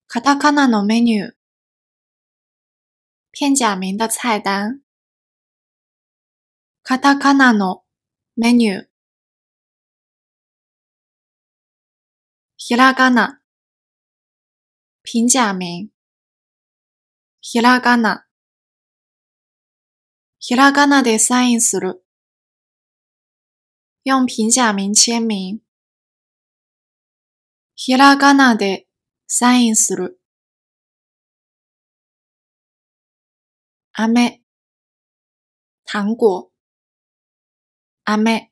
カタカナのメニュー。片假名的菜单。カタカナのメニュー。ひらがな。平假名。ひらがな。ひらがなでサインする。用平假名签名。ひらがなでサインする。飴、糖果、飴。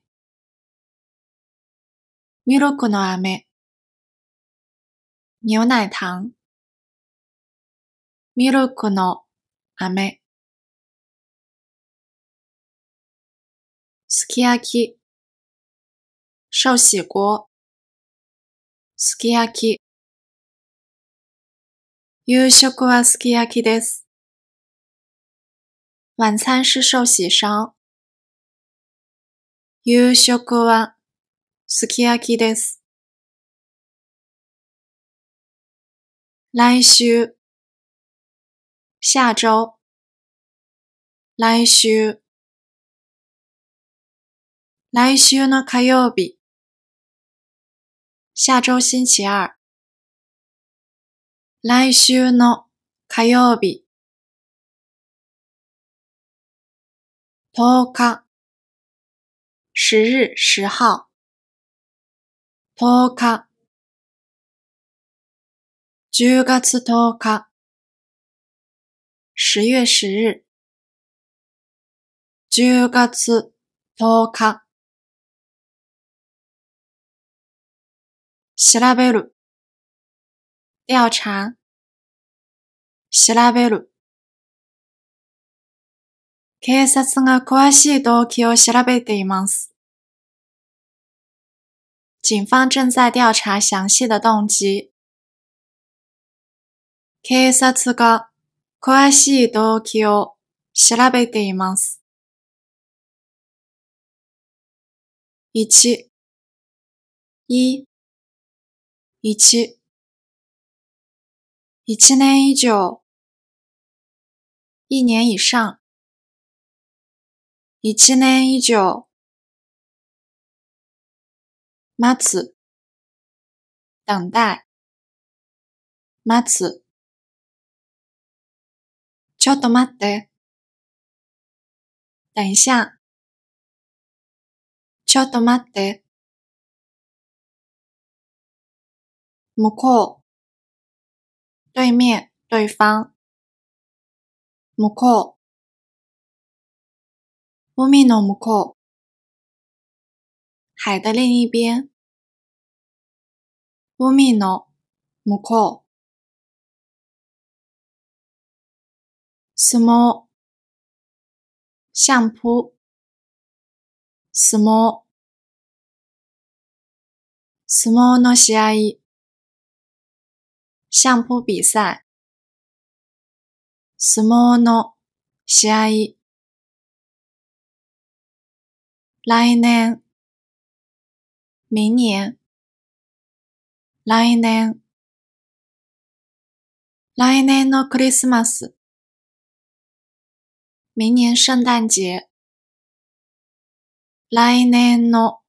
ミルクの飴。牛奶糖。ミルクの飴すき焼き寿子锅すき焼き夕食はすき焼きです。晚餐是寿子烧。夕食はすき焼きです。来週下周。来週。来週の火曜日。下周星期二。来週の火曜日。十日十号。十日。十月十日。十月十日、10月10日、調べる、調查、調べる。警察が詳しい動機を調べています。警方正在調查详细的動機。警察が詳しい動機を調べています。1、い、1、1年以上、一年以上、一年以上、待つ、等待、待つ。ちょっと待って。等一下。ちょっと待って。向こう。对面、对方。向こう。海の向こう。海的另一边。海の向こう。相撲、相撲、相撲、相撲の試合、相撲比相撲の試合、来年、明年、来年、来年のクリスマス。明年圣诞节。来年の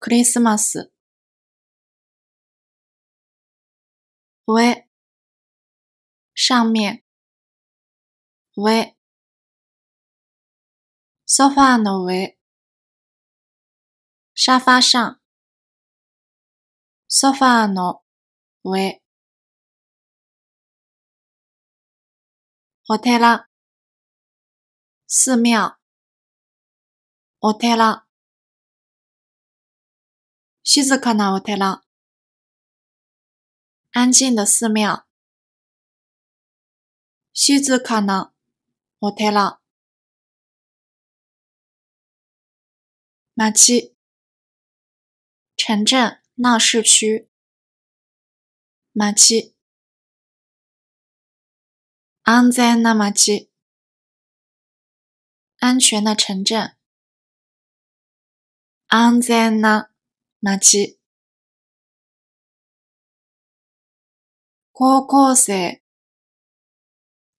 クリスマス。上、上面。上。ソファーの上。沙发上。ソファーの上。お寺。寺庙，お寺、静かなお寺、安静的寺庙、静かなお寺、町、城镇、闹市区、町、安全な町。安全な城镇。安全な街。高校生、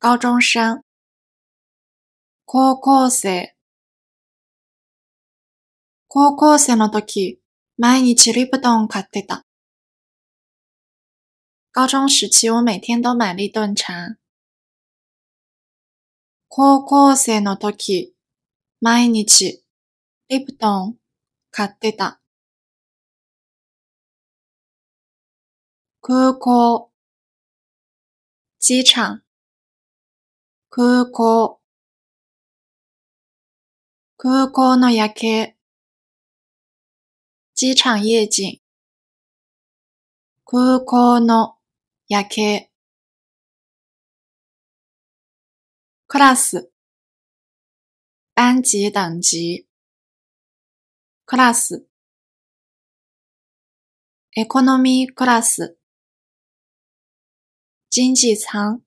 高中生。高校生。高校生の時、毎日リプトンを買ってた。高中時期，我每天都买立顿茶。高校生の時、毎日、リプトン買ってた。空港、機場、空港、空港の夜景、機場夜景、空港の夜景。クラス。s s 班级等级 c l a エコノミークラス人事舱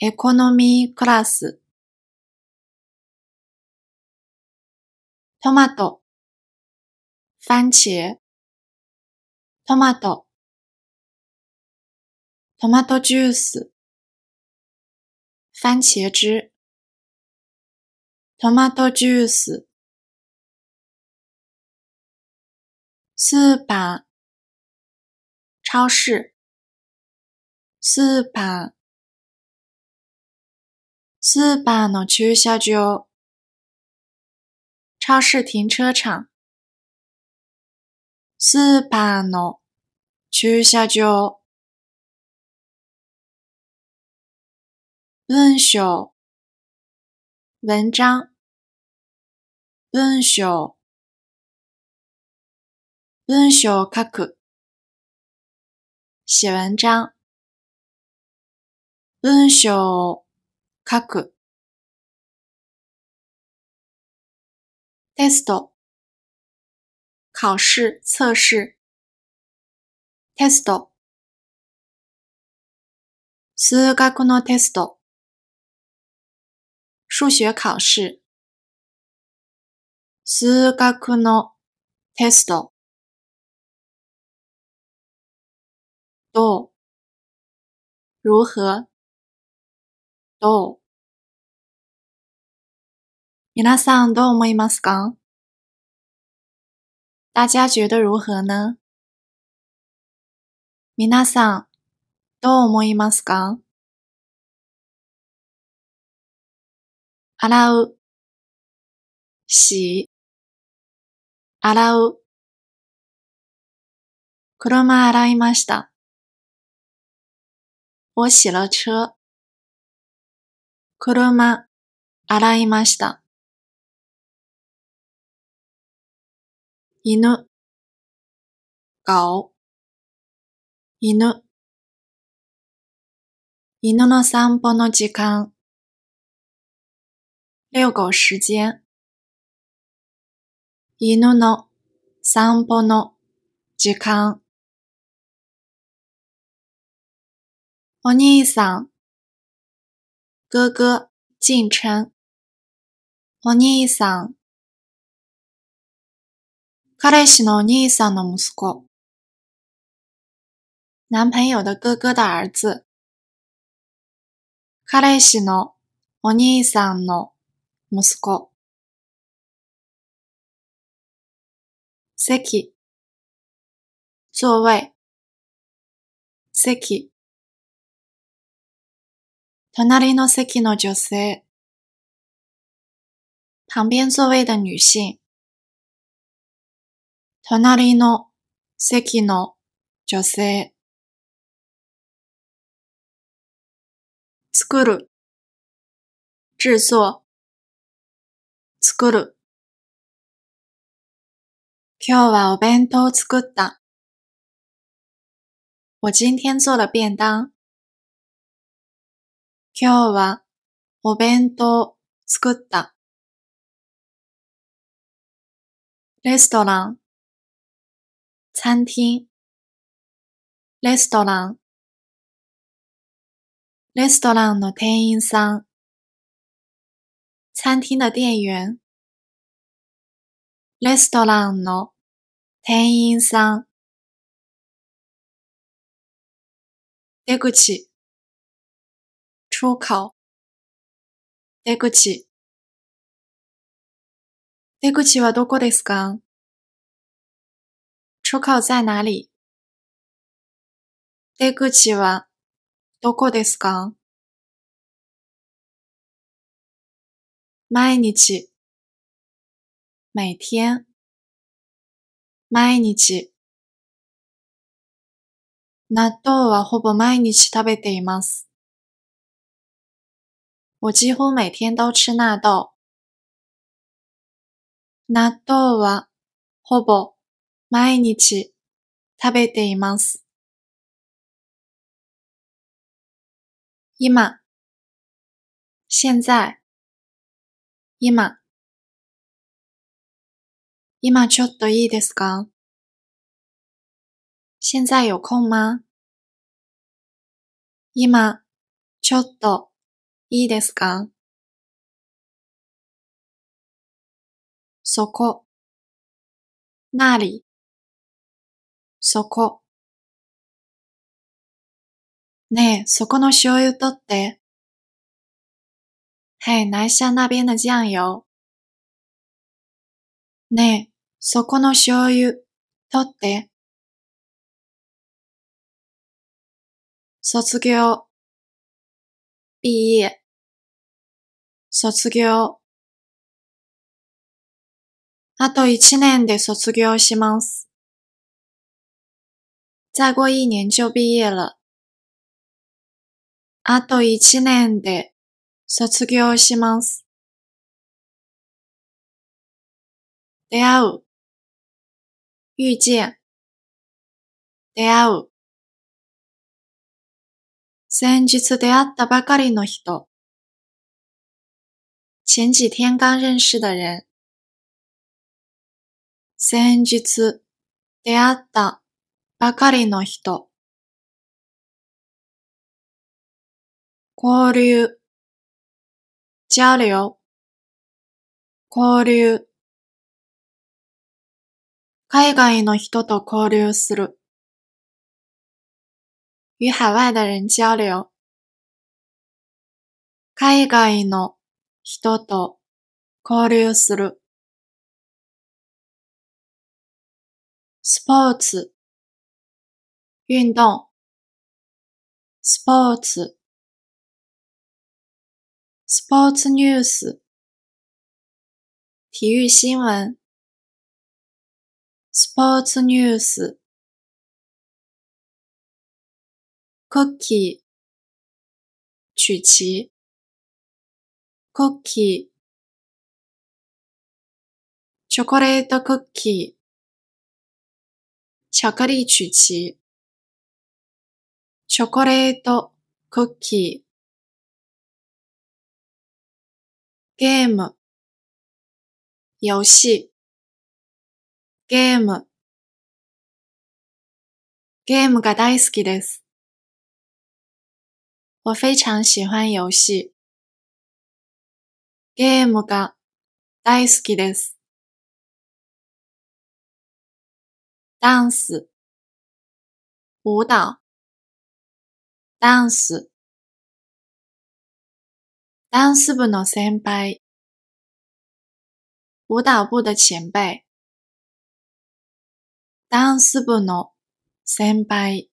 エコノミークラストマト番茄トマトトマトジュース番茄汁，tomato juice。四班，超市，四班，四班の駐車場，超市停车场，四班の駐車場。文章文章文章文章を書く写文章文章を書くテスト考試测试テスト数学のテスト数学考试。数学のテスト。どう如何どう皆さんどう思いますか大家觉得如何呢皆さんどう思いますか洗う、し、洗う。車洗いました。我洗了车。車、洗いました。犬、狗、犬。犬の散歩の時間。遛狗时间。犬の散歩の時間。お兄さん、哥哥进城。お兄さん。彼氏のお兄さんの息子。男朋友的哥哥的儿子。彼氏のお兄さんの息子席座位席隣の席の女性旁边座位的女性隣の席の女性作る制作作る。今日はお弁当作った。我今天做了便当。今日はお弁当作った。レストラン、餐厅、レストラン、レストランの店員さん、餐厅的店员。レストランの店員さん。出口。出口。出口はどこですか？出口在哪里？出口はどこですか？毎日每天毎日納豆はほぼ毎日食べています。我几乎每天都吃納豆。納豆はほぼ毎日食べています。今、现在、今、今ちょっといいですか现在有空吗今、ちょっと、いいですかそこ、なり、そこ。ねえ、そこの醤油取って。嘿，南下那边的酱油。ねえ、そこの醤油、取って。卒業、毕业。卒業。あと一年で卒業します。再过一年就毕业了。あと一年で卒業します。出会う、遇见、出会う。先日出会ったばかりの人。前几天刚认识的人。先日出会ったばかりの人。交流交流、交流。海外の人と交流する。与海外的人交流。海外の人と交流する。スポーツ、運動、スポーツ。スポーツニュース、体育新聞、スポーツニュース、クッキー、チュチ。クッキー、チョコレートクッキー、巧克チュチ。チョコレートクッキー、ゲーム、游戏ゲーム、ゲームが大好きです。我非常喜欢游戏。ゲームが大好きです。ダンス、舞蹈、ダンス。ダンス部の先輩、舞蹈部的前輩、ダンス部の先輩、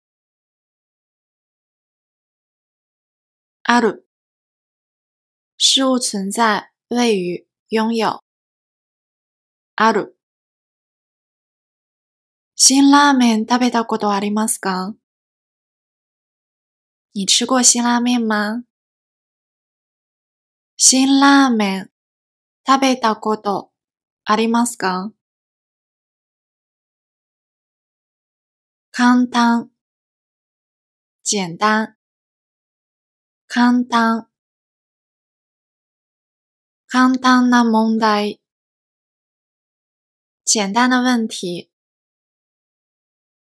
ある、事物存在、位于、拥有、ある。辛ラーメン食べたことありますか你吃过辛拉面吗辛ラーメン食べたことありますか簡単、簡単、簡単、簡単な問題、簡単な問題、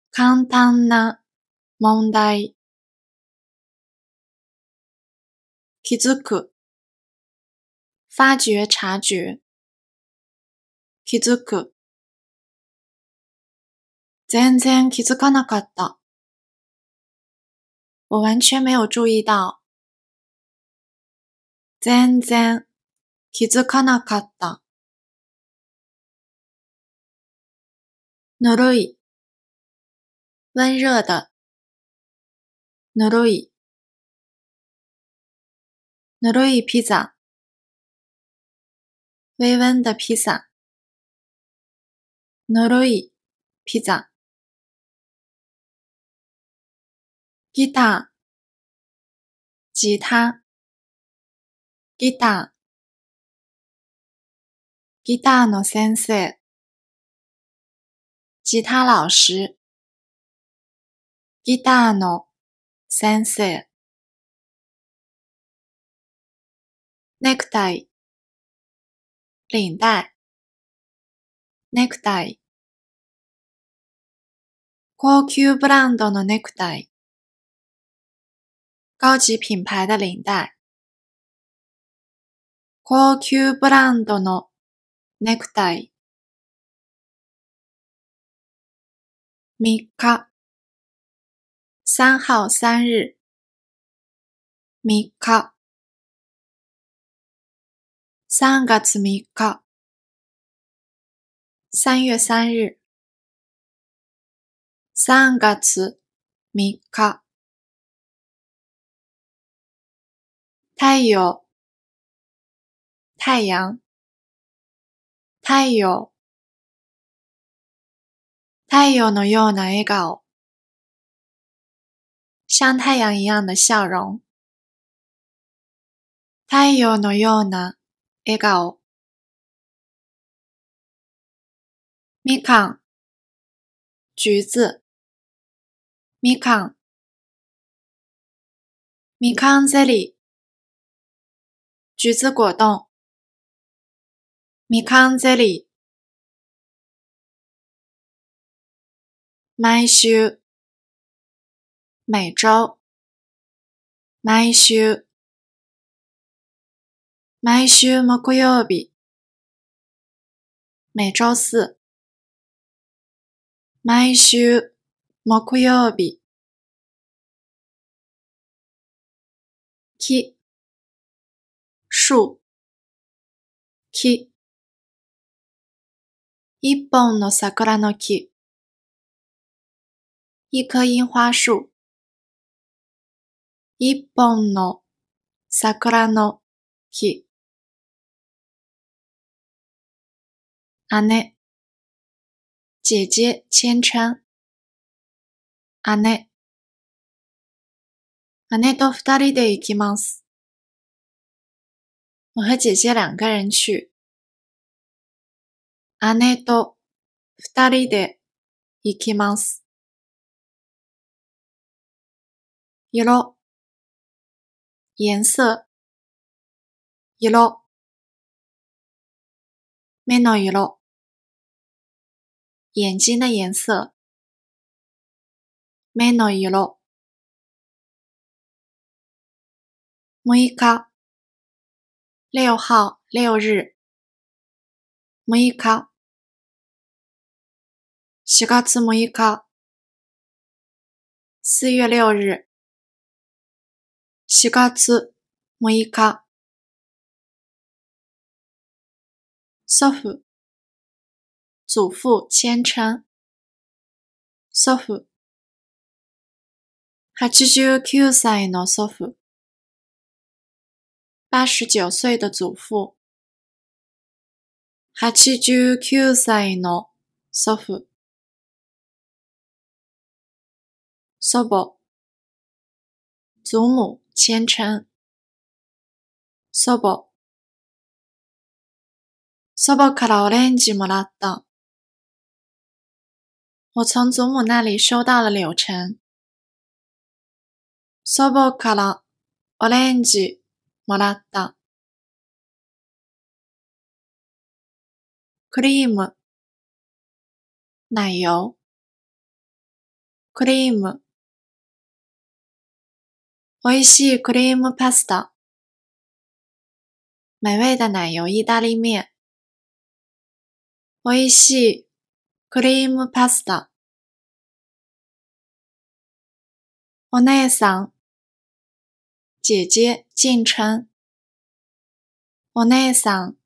簡単な問題、気づく、发掘、察觉。気づく。全然気づかなかった。我完全没有注意到。全然気づかなかった。ぬるい。温热的。ぬるい。ぬるいピザ。微温的披萨。ぬるい、ピザ。ギター、吉他。ギター。ギターの先生。吉他老师。ギターの先生。ネクタイ。领带、ネクタイ、高級ブランドのネクタイ、高級品牌的领带、高級ブランドのネクタイ、3日、3号3日、3日3月3日3月3日3月3日太陽太陽太陽太陽のような笑顔像太陽一样的笑容太陽のような笑顔。みかん、橘子、みかん、みかんゼリー、橘子果冻、みかんゼリー、毎週、每周、毎週。毎週木曜日、每周四、毎週木曜日、木、樹、木、一本の桜の木、一棵樱花树、一本の桜の木。姉姐姐千川姉姉と二人で行きます。我和姐姐两个人去。姉と二人で行きます。色、颜色、色、目の色。眼睛的颜色。目の色。木日。カ。六号六日。月イ日。四月六日。四月木日。祖父。祖父谦称。祖父。89歳の祖父。89岁的祖父。十九歳の祖父。祖母。祖母谦称。祖母。祖母からオレンジもらった。我从祖母那里收到了柳橙。祖母からオレンジもらった。クリーム、奶油。クリーム。美味しいクリームパスタ。美味的奶油意大利面。美味しいクリームパスタ。お姉さん。姐姐近城。お姉さん。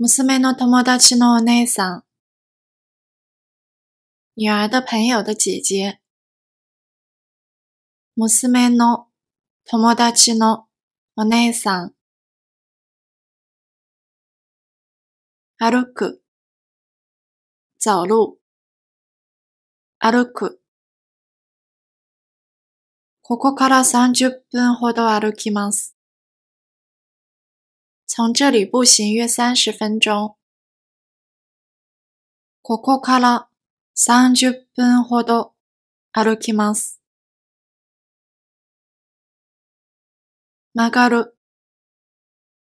娘の友達のお姉さん。女儿的朋友的姐姐。娘の友達のお姉さん。歩く。走路。歩く。ここから30分ほど歩きます。从这里步行约30分钟。ここから30分ほど歩きます。曲がる。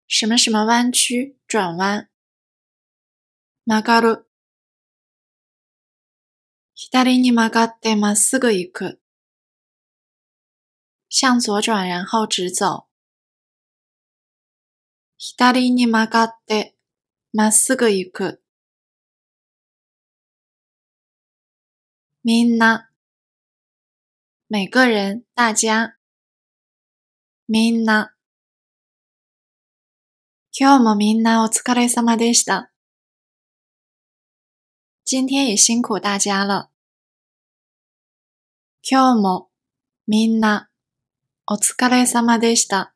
什么什么弯曲转弯。曲がる。左に曲がってまっすぐ行く。向左转然后直走。左に曲がってまっすぐ行く。みんな、每个人、大家。みんな。今日もみんなお疲れ様でした。今天也辛苦大家了。今日もみんなお疲れ様でした。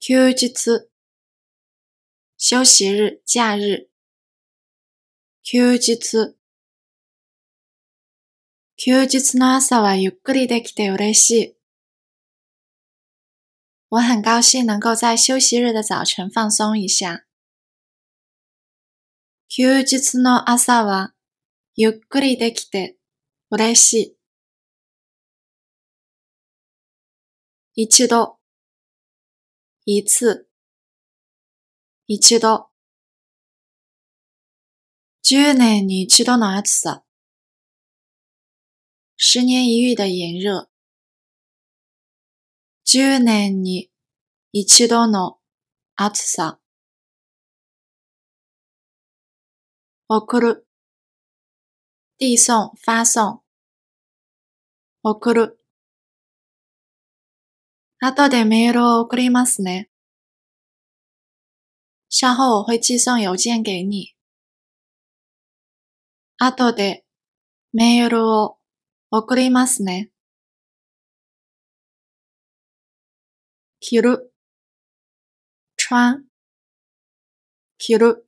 休日、休息日、假日。休日。休日の朝はゆっくりできて嬉しい。我很高兴能够在休息日的早晨放松一下。休日の朝はゆっくりできて嬉しい。一度、一次、一度。十年に一度の暑さ。十年一遇的炎热。十年に一度の暑さ。送る。递送、发送。送る。後でメールを送りますね。稍后我会寄送邮件给你。後でメールを送りますね。着る、穿、着る。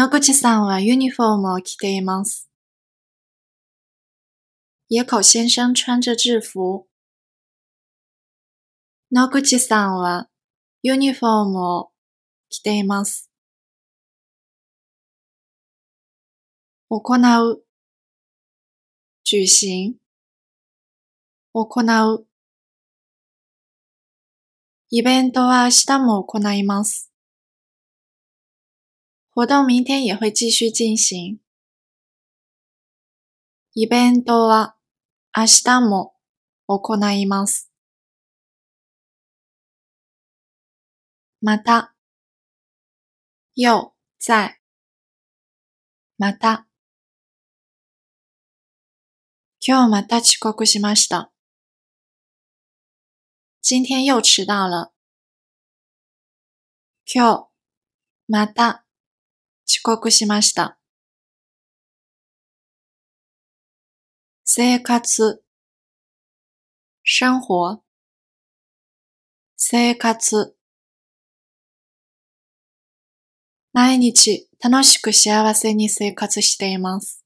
野口さんはユニフォームを着ています。野口先生穿着制服。野口さんはユニフォームを着ています。行う、举行、行う。イベントは明日も行います。活動明天也会继续进行。イベントは明日も行います。また、又在、また。今日また遅刻しました。今天又迟到了。今日、また遅刻しました。生活、生活、生活。毎日楽しく幸せに生活しています。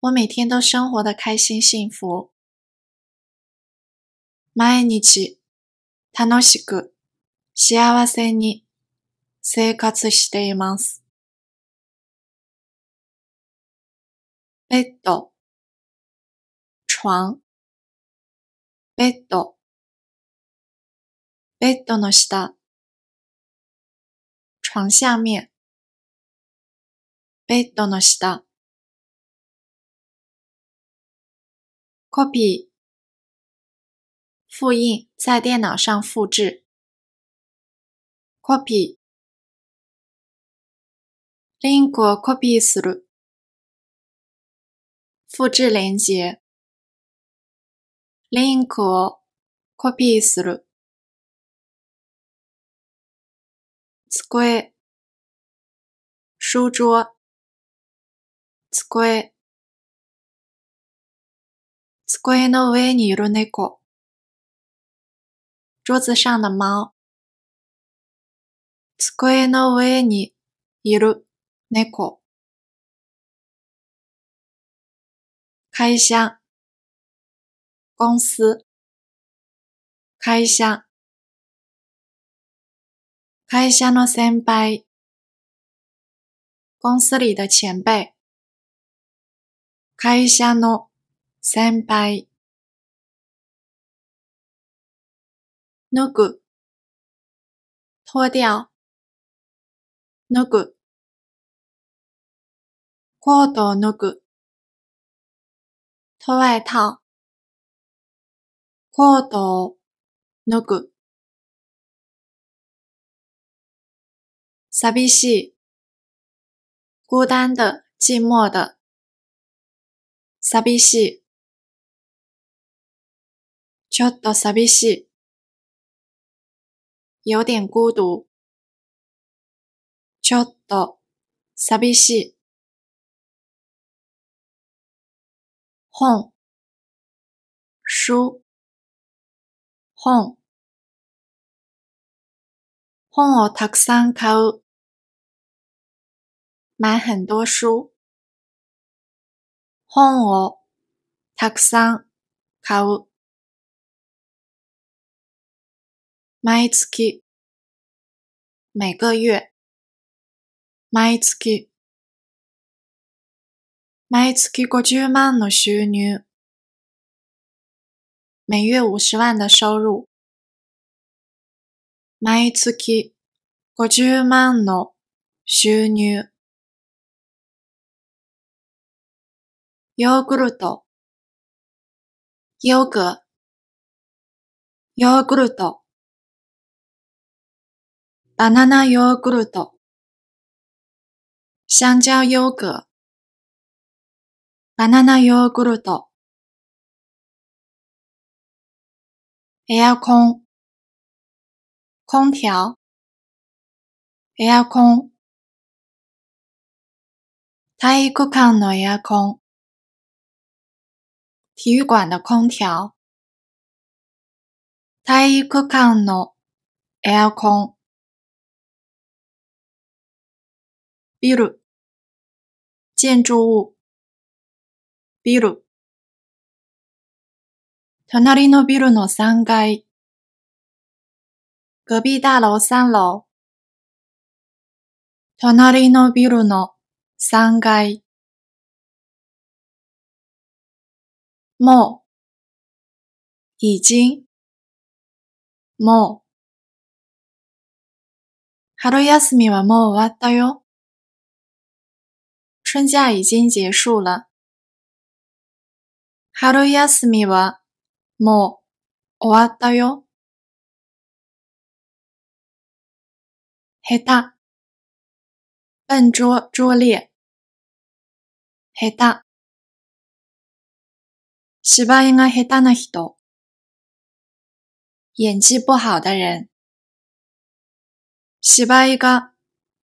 我每天都生活的开心幸福。毎日楽しく幸せに生活しています。ベッド、床、ベッド、ベッドの下、床下面、ベッドの下、コピー、复印在电脑上复制。copy リンクをコピーする。复制連接。リンクをコピーする。机、書桌、机、机の上にいる猫。桌子上的猫。机の上にいる猫会社公司会社会社の先輩公司里的前辈会社の先輩脱ぐ脱掉脱ぐコートを脱ぐ。脱外套。コートを脱ぐ。寂しい。孤单的、寂寞的。寂しい。ちょっと寂しい。有点孤独。ちょっと寂しい。本书哄哄をたくさん買う，买很多书。本をたくさん買う。毎月，每个月。毎月。毎月50万の収入。每月50万の收入。毎月50万の収入。ヨーグルト。ヨーグ。ヨーグルト。バナナヨーグルト。香蕉ヨーグ。バナナヨーグルトエアコン空調エアコン体育館のエアコン体育館の空調体育館のエアコンビル建築物ビル。隣のビルの3階。隔壁大楼3楼。隣のビルの3階。もう、已经、もう。春休みはもう終わったよ。春假已经结束了。春休みはもう終わったよ。下手、笨拙拙劣。下手。芝居が下手な人。演技不好的人。芝居が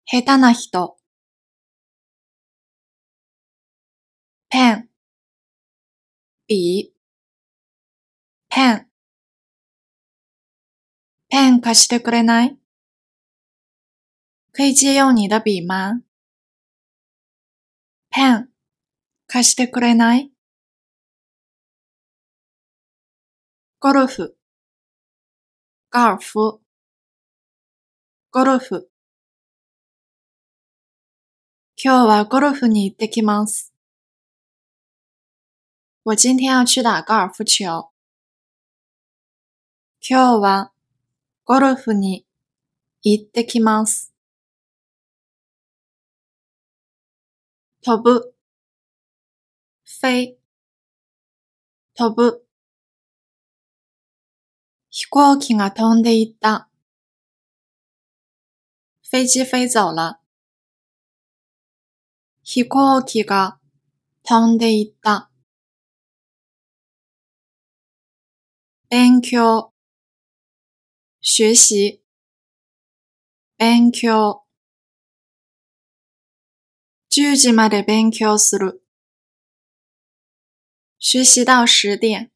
下手な人。ペン。ペン。ペン貸してくれない可以借用你的笔吗ペン貸してくれないゴルフ。ガルフ。ゴルフ。今日はゴルフに行ってきます。我今天要去打高尔夫球。今日はゴルフに行ってきます。飛ぶ、飛、飛ぶ。飛行機が飛んでいった。飛机飞走了。飛行機が飛んでいった。勉強、学习、勉強。10時まで勉強する。学習到10点。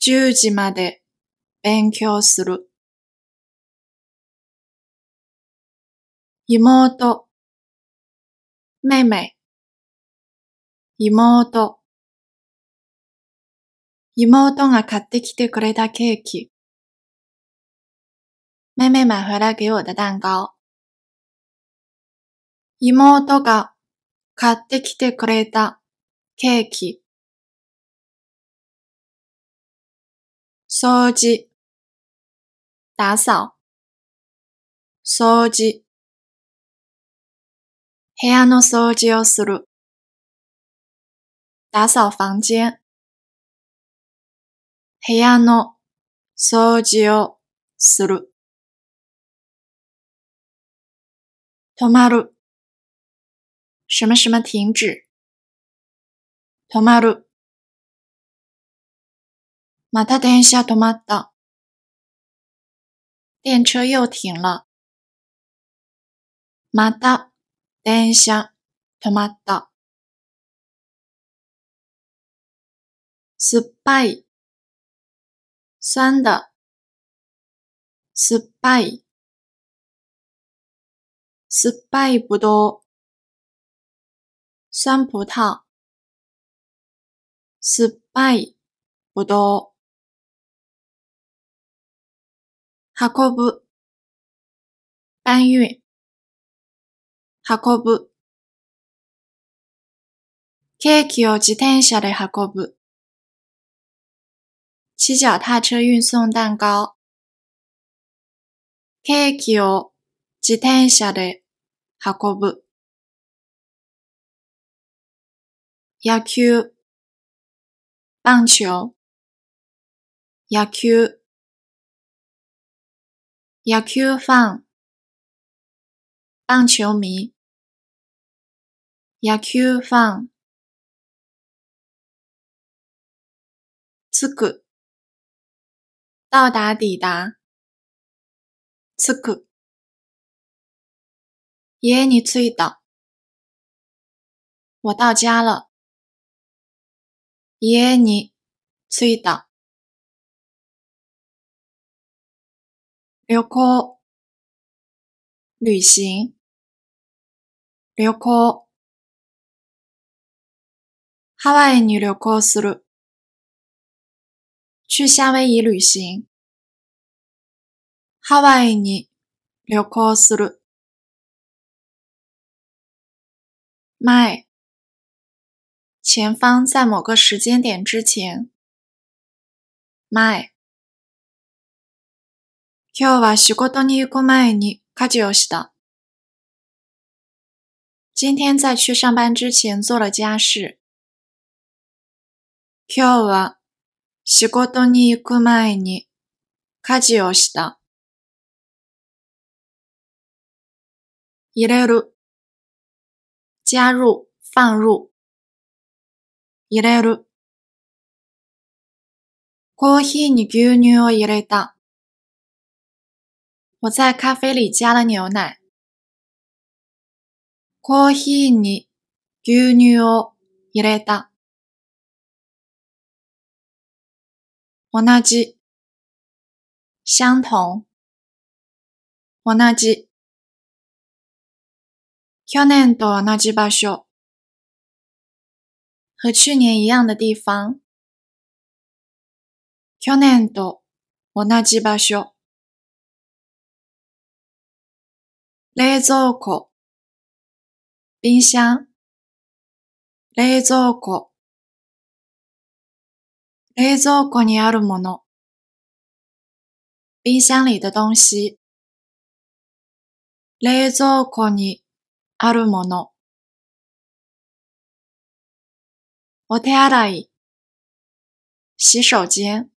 10時まで勉強する。妹、妹妹。妹妹が買ってきてくれたケーキ。妹妹买回来给我的蛋糕。妹が買ってきてくれたケーキ。掃除、打扫。掃除。部屋の掃除をする。打扫房间。部屋の掃除をする。止まる。什么什么停止。止まる。また電車止まった。電車又停了。また電車止まった。酸っぱい酸的、酸っぱい、酸っぱいぶどう、酸葡萄、酸っぱいぶどう、運ぶ、搬運、運ぶ、ケーキを自転車で運ぶ。骑脚踏车运送蛋糕。ケーキを自転車で運ぶ。野球、棒球、野球、野球ファン、棒球迷、野球ファン、つく。到达、抵达。つく。家に着いた。我到家了。家に着いた。旅行、旅行、旅行。ハワイに旅行する。去夏威夷旅行。ハワイに旅行する。前、前方在某个时间点之前。前、今日は仕事に行く前に家事をした。今天在去上班之前做了家事。今日は仕事に行く前に家事をした。入れる、加入、放入。入れる。コーヒーに牛乳を入れた。我在咖啡里加了牛奶。コーヒーに牛乳を入れた。同じ、相同、同じ。去年と同じ場所。和去年一样的地方。去年と同じ場所。冷蔵庫、冰箱、冷蔵庫。冷蔵庫にあるもの。冰箱里的东西。冷蔵庫にあるもの。お手洗い。洗手間。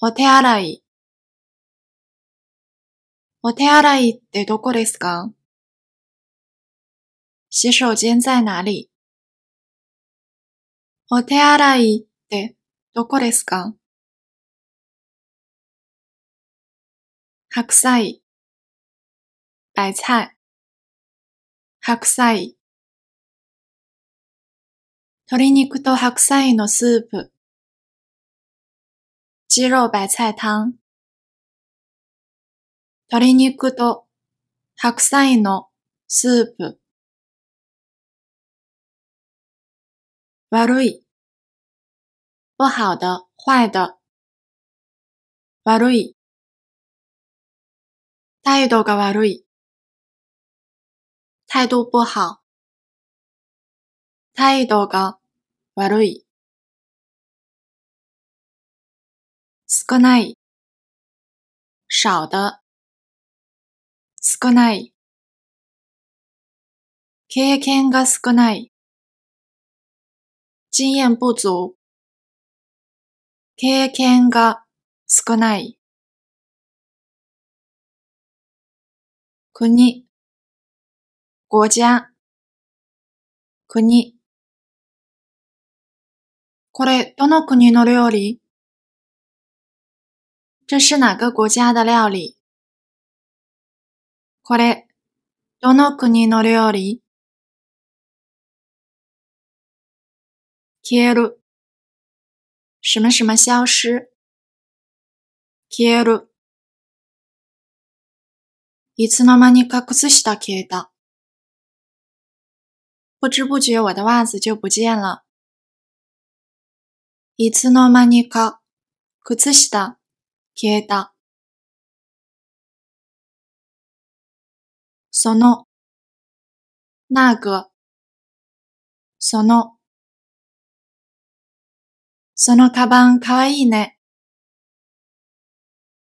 お手洗い。お手洗いってどこですか洗手間在哪里お手洗いってどこですか白菜、白菜、白菜。鶏肉と白菜のスープ。鸡肉白菜汤。鶏肉と白菜のスープ。悪い。不好的、坏的。悪い。態度が悪い。態度不好。態度が悪い。少ない。少的。少ない。経験が少ない。经验不足。経験が少ない。国、国家、国。これ、どの国の料理这是哪个国家的料理これ、どの国の料理消える。什么什么消失。消える。いつの間にか靴下消えた。不知不觉我的袜子就不见了。いつの間にか靴下消えた。その、那个、その、そのカバンかわいいね。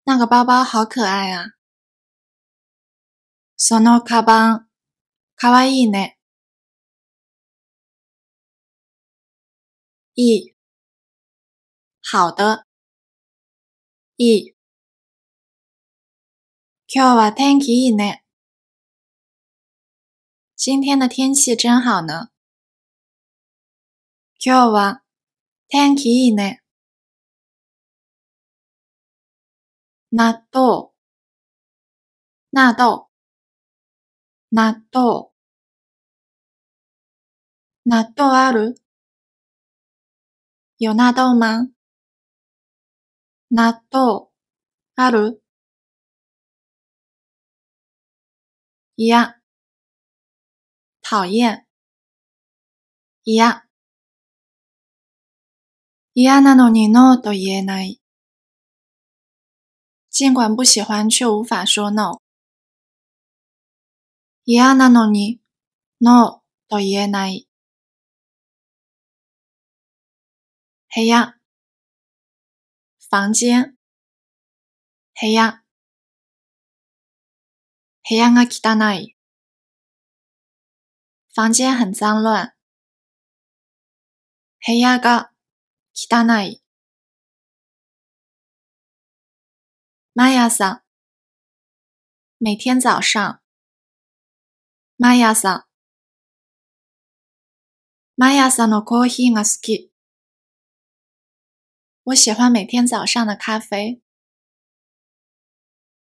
那个包包好可爱啊。そのカバンかわいいね。いい。好的。いい。今日は天気いいね。今天的天气真好呢。今日は天気いいね。納豆、納豆、納豆。納豆ある有納豆吗納豆あるいや、讨厌。いや。嫌なのにノーと言えない。尽管不喜欢却无法说 no。嫌なのにノーと言えない。部屋、房间、部屋、部屋が汚い。房间很脏乱。部屋が汚い。毎朝、每天早上。毎朝、毎朝のコーヒーが好き。我喜欢每天早上的咖啡。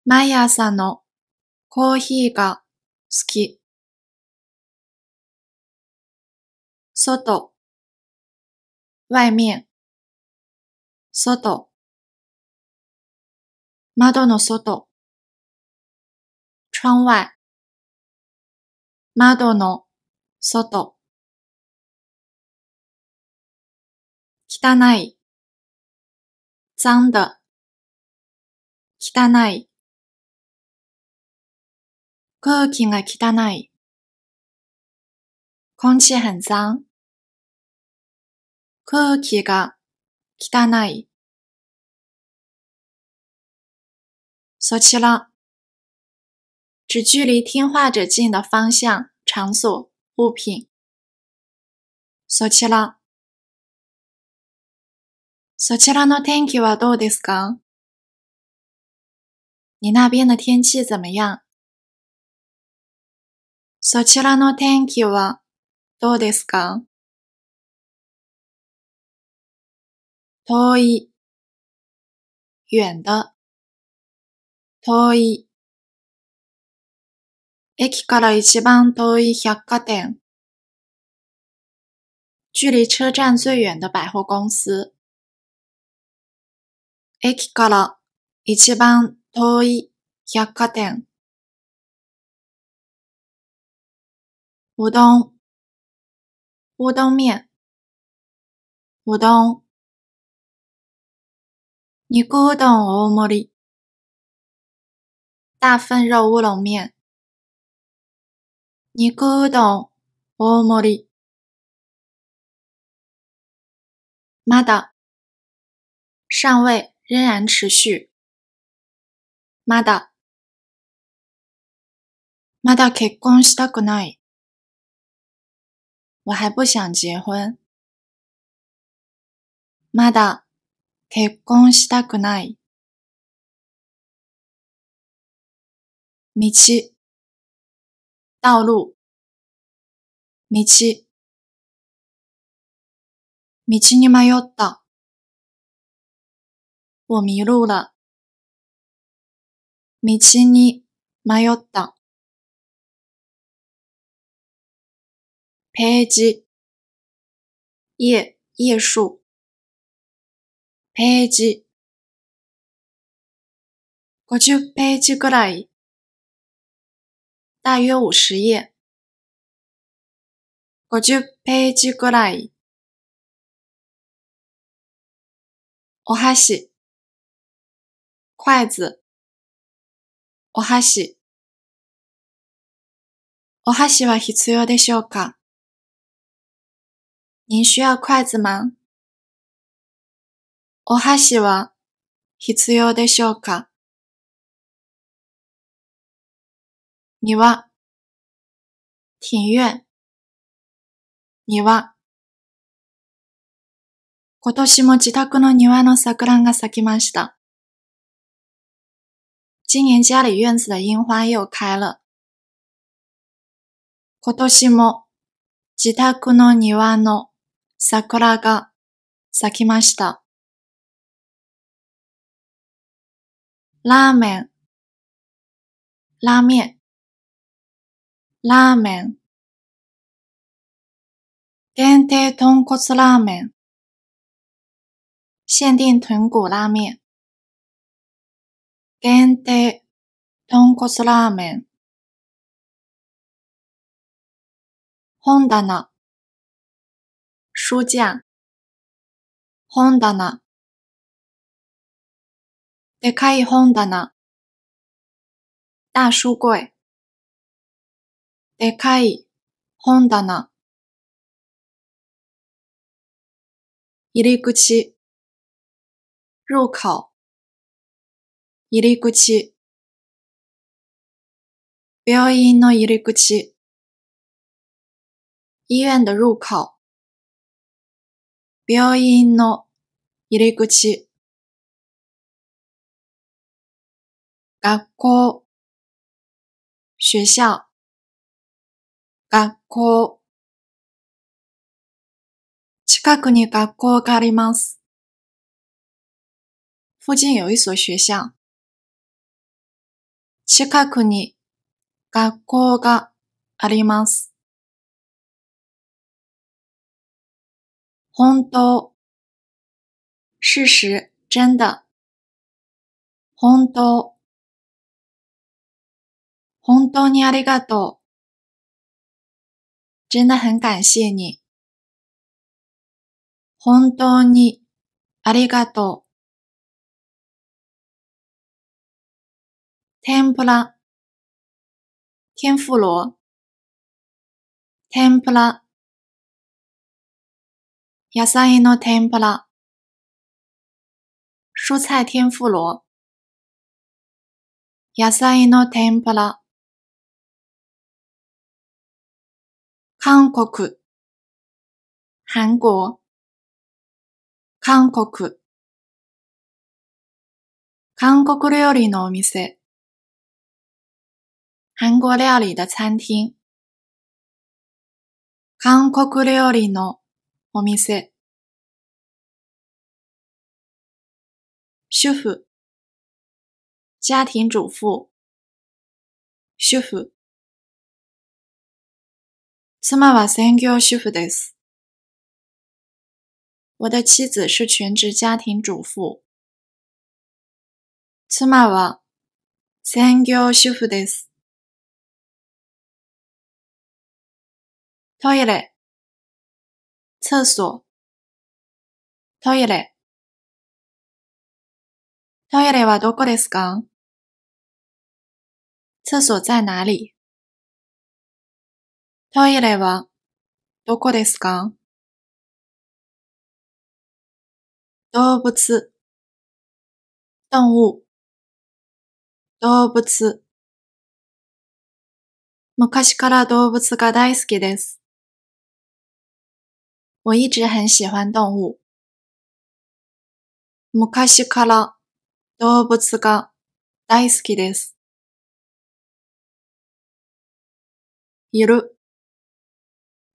毎朝のコーヒーが好き。外、外面。外、窓の外、窗外、窓の外、汚い、脏的、汚い、空気が汚い、空气很脏、空気が汚い。そちら，指距离听话者近的方向、场所、物品。そちら。そちらの天気はどうですか？你那边的天气怎么样？そちらの天気はどうですか？遠的。遠い。駅から一番遠い百貨店。距離车站最远的百货公司。駅から一番遠い百貨店。うどん。うどん面，うどん。肉うどん大盛り。大份肉乌龙面，你咕咚，我茉莉。まだ。上位仍然持续。まだ。まだ結婚したくない。我还不想结婚。まだ結婚したくない。道、道路、道、道に迷った。我迷路了。道に迷った。ページ、夜夜数。ページ。50ページくらい大约五十页。五十ページぐらい。お箸、筷子、お箸。お箸は必要でしょうか您需要筷子吗お箸は必要でしょうか庭庭院庭今年も自宅の庭の桜が咲きました。今年家里院子的樱花又开了。今年も自宅の庭の桜が咲きました。ラーメン、ラーメン。ラーメン限定豚骨ラーメン限定豚骨拉面限定豚骨ラーメン本棚書架本棚でかい本棚大書柜でかい本棚。入り口、入口。入り口。病院の入り口。医院の入口。病院の入り口。学校、学校。校。近くに学校があります。附近有一所学校。近くに学校があります。本当、事实、真的。本当、本当にありがとう。真的很感谢你。本当にありがとう。テン天妇罗。天ンプ野菜の天ンプ蔬菜天妇罗。野菜のテ天プラ。韓国、韓国、韓国、韓国料理のお店、韓国料理的餐厅、韓国料理のお店、主婦、家庭主婦、主婦。妻は専業主婦です。我的妻子是全职家庭主婦。妻は専業主婦です。トイレ、厕所、トイレ。トイレはどこですか厕所在哪里トイレはどこですか動物動物動物昔から動物が大好きです。我一直很喜欢動物。昔から動物が大好きです。いる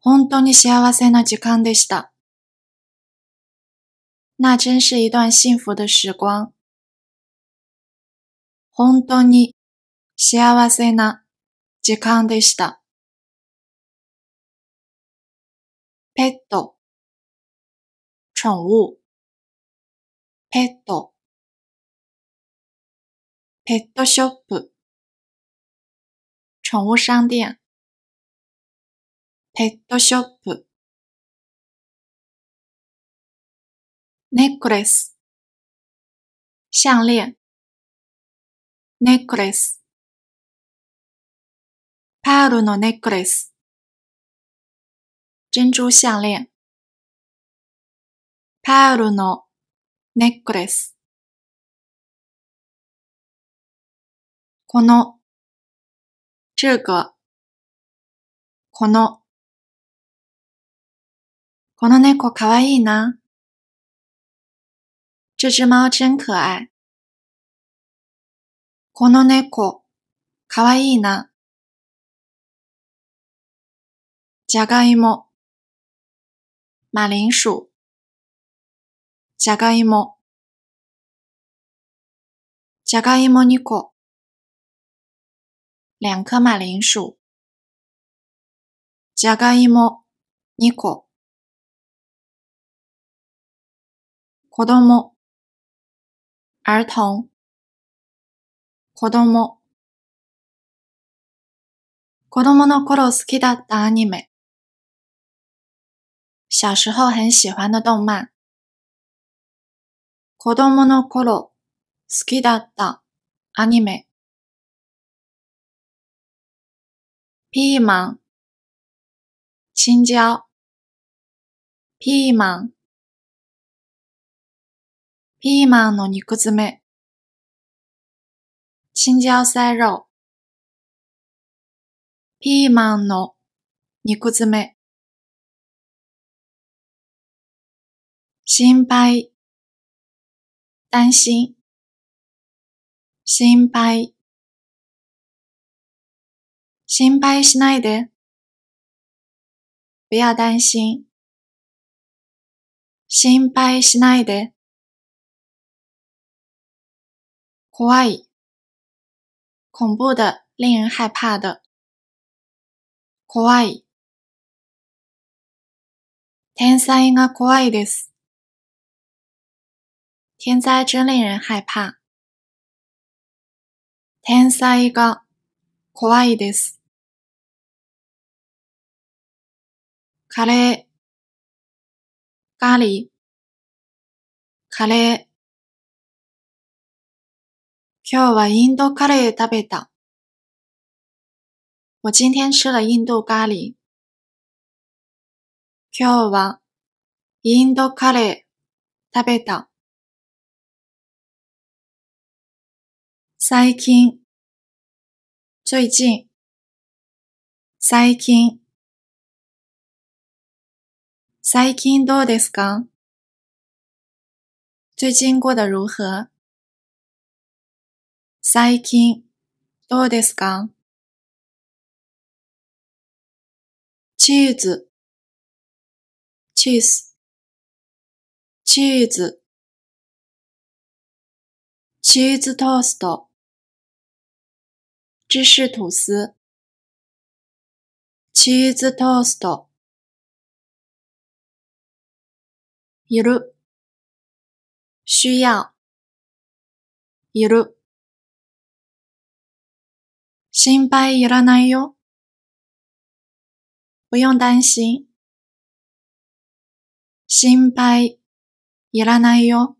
本当に幸せな時間でした。那真是一段幸福的时光。本当に幸せな時間でした。ペット、宠物、ペット、ペットショップ、宠物商店。ペットショップネックレス项链ネックレスパールのネックレス珍珠项链パールのネックレスこの、这个、このこの猫かわいいな。这只猫真可愛。この猫かわいいな。じゃがいも、马铃薯、じゃがいも、じゃがいも2個、两颗马铃薯、じゃがいも2個。子供儿童子供子供の頃好きだったアニメ小时候很喜欢的动漫子供の頃好きだったアニメピーマン、青椒、ピーマン。ピーマンの肉詰め、青椒塞肉、ピーマンの肉詰め、心配、担心、心配、心配しないで。不要担心。心配しないで。怖い，恐怖的，令人害怕的。怖い，天灾が怖いです。天灾真令人害怕。天灾が怖いです。カレー。咖喱、カレー。今日はインドカレー食べた。我今天吃了印度咖喱。今日はインドカレー食べた。最近、最近、最近。最近どうですか最近过得如何最近、どうですかチーズ、チーズ、チーズ、チーズトースト、芝士吐司、チーズトースト、いる、需要、いる。心配いらないよ。不用担心。心配いらないよ。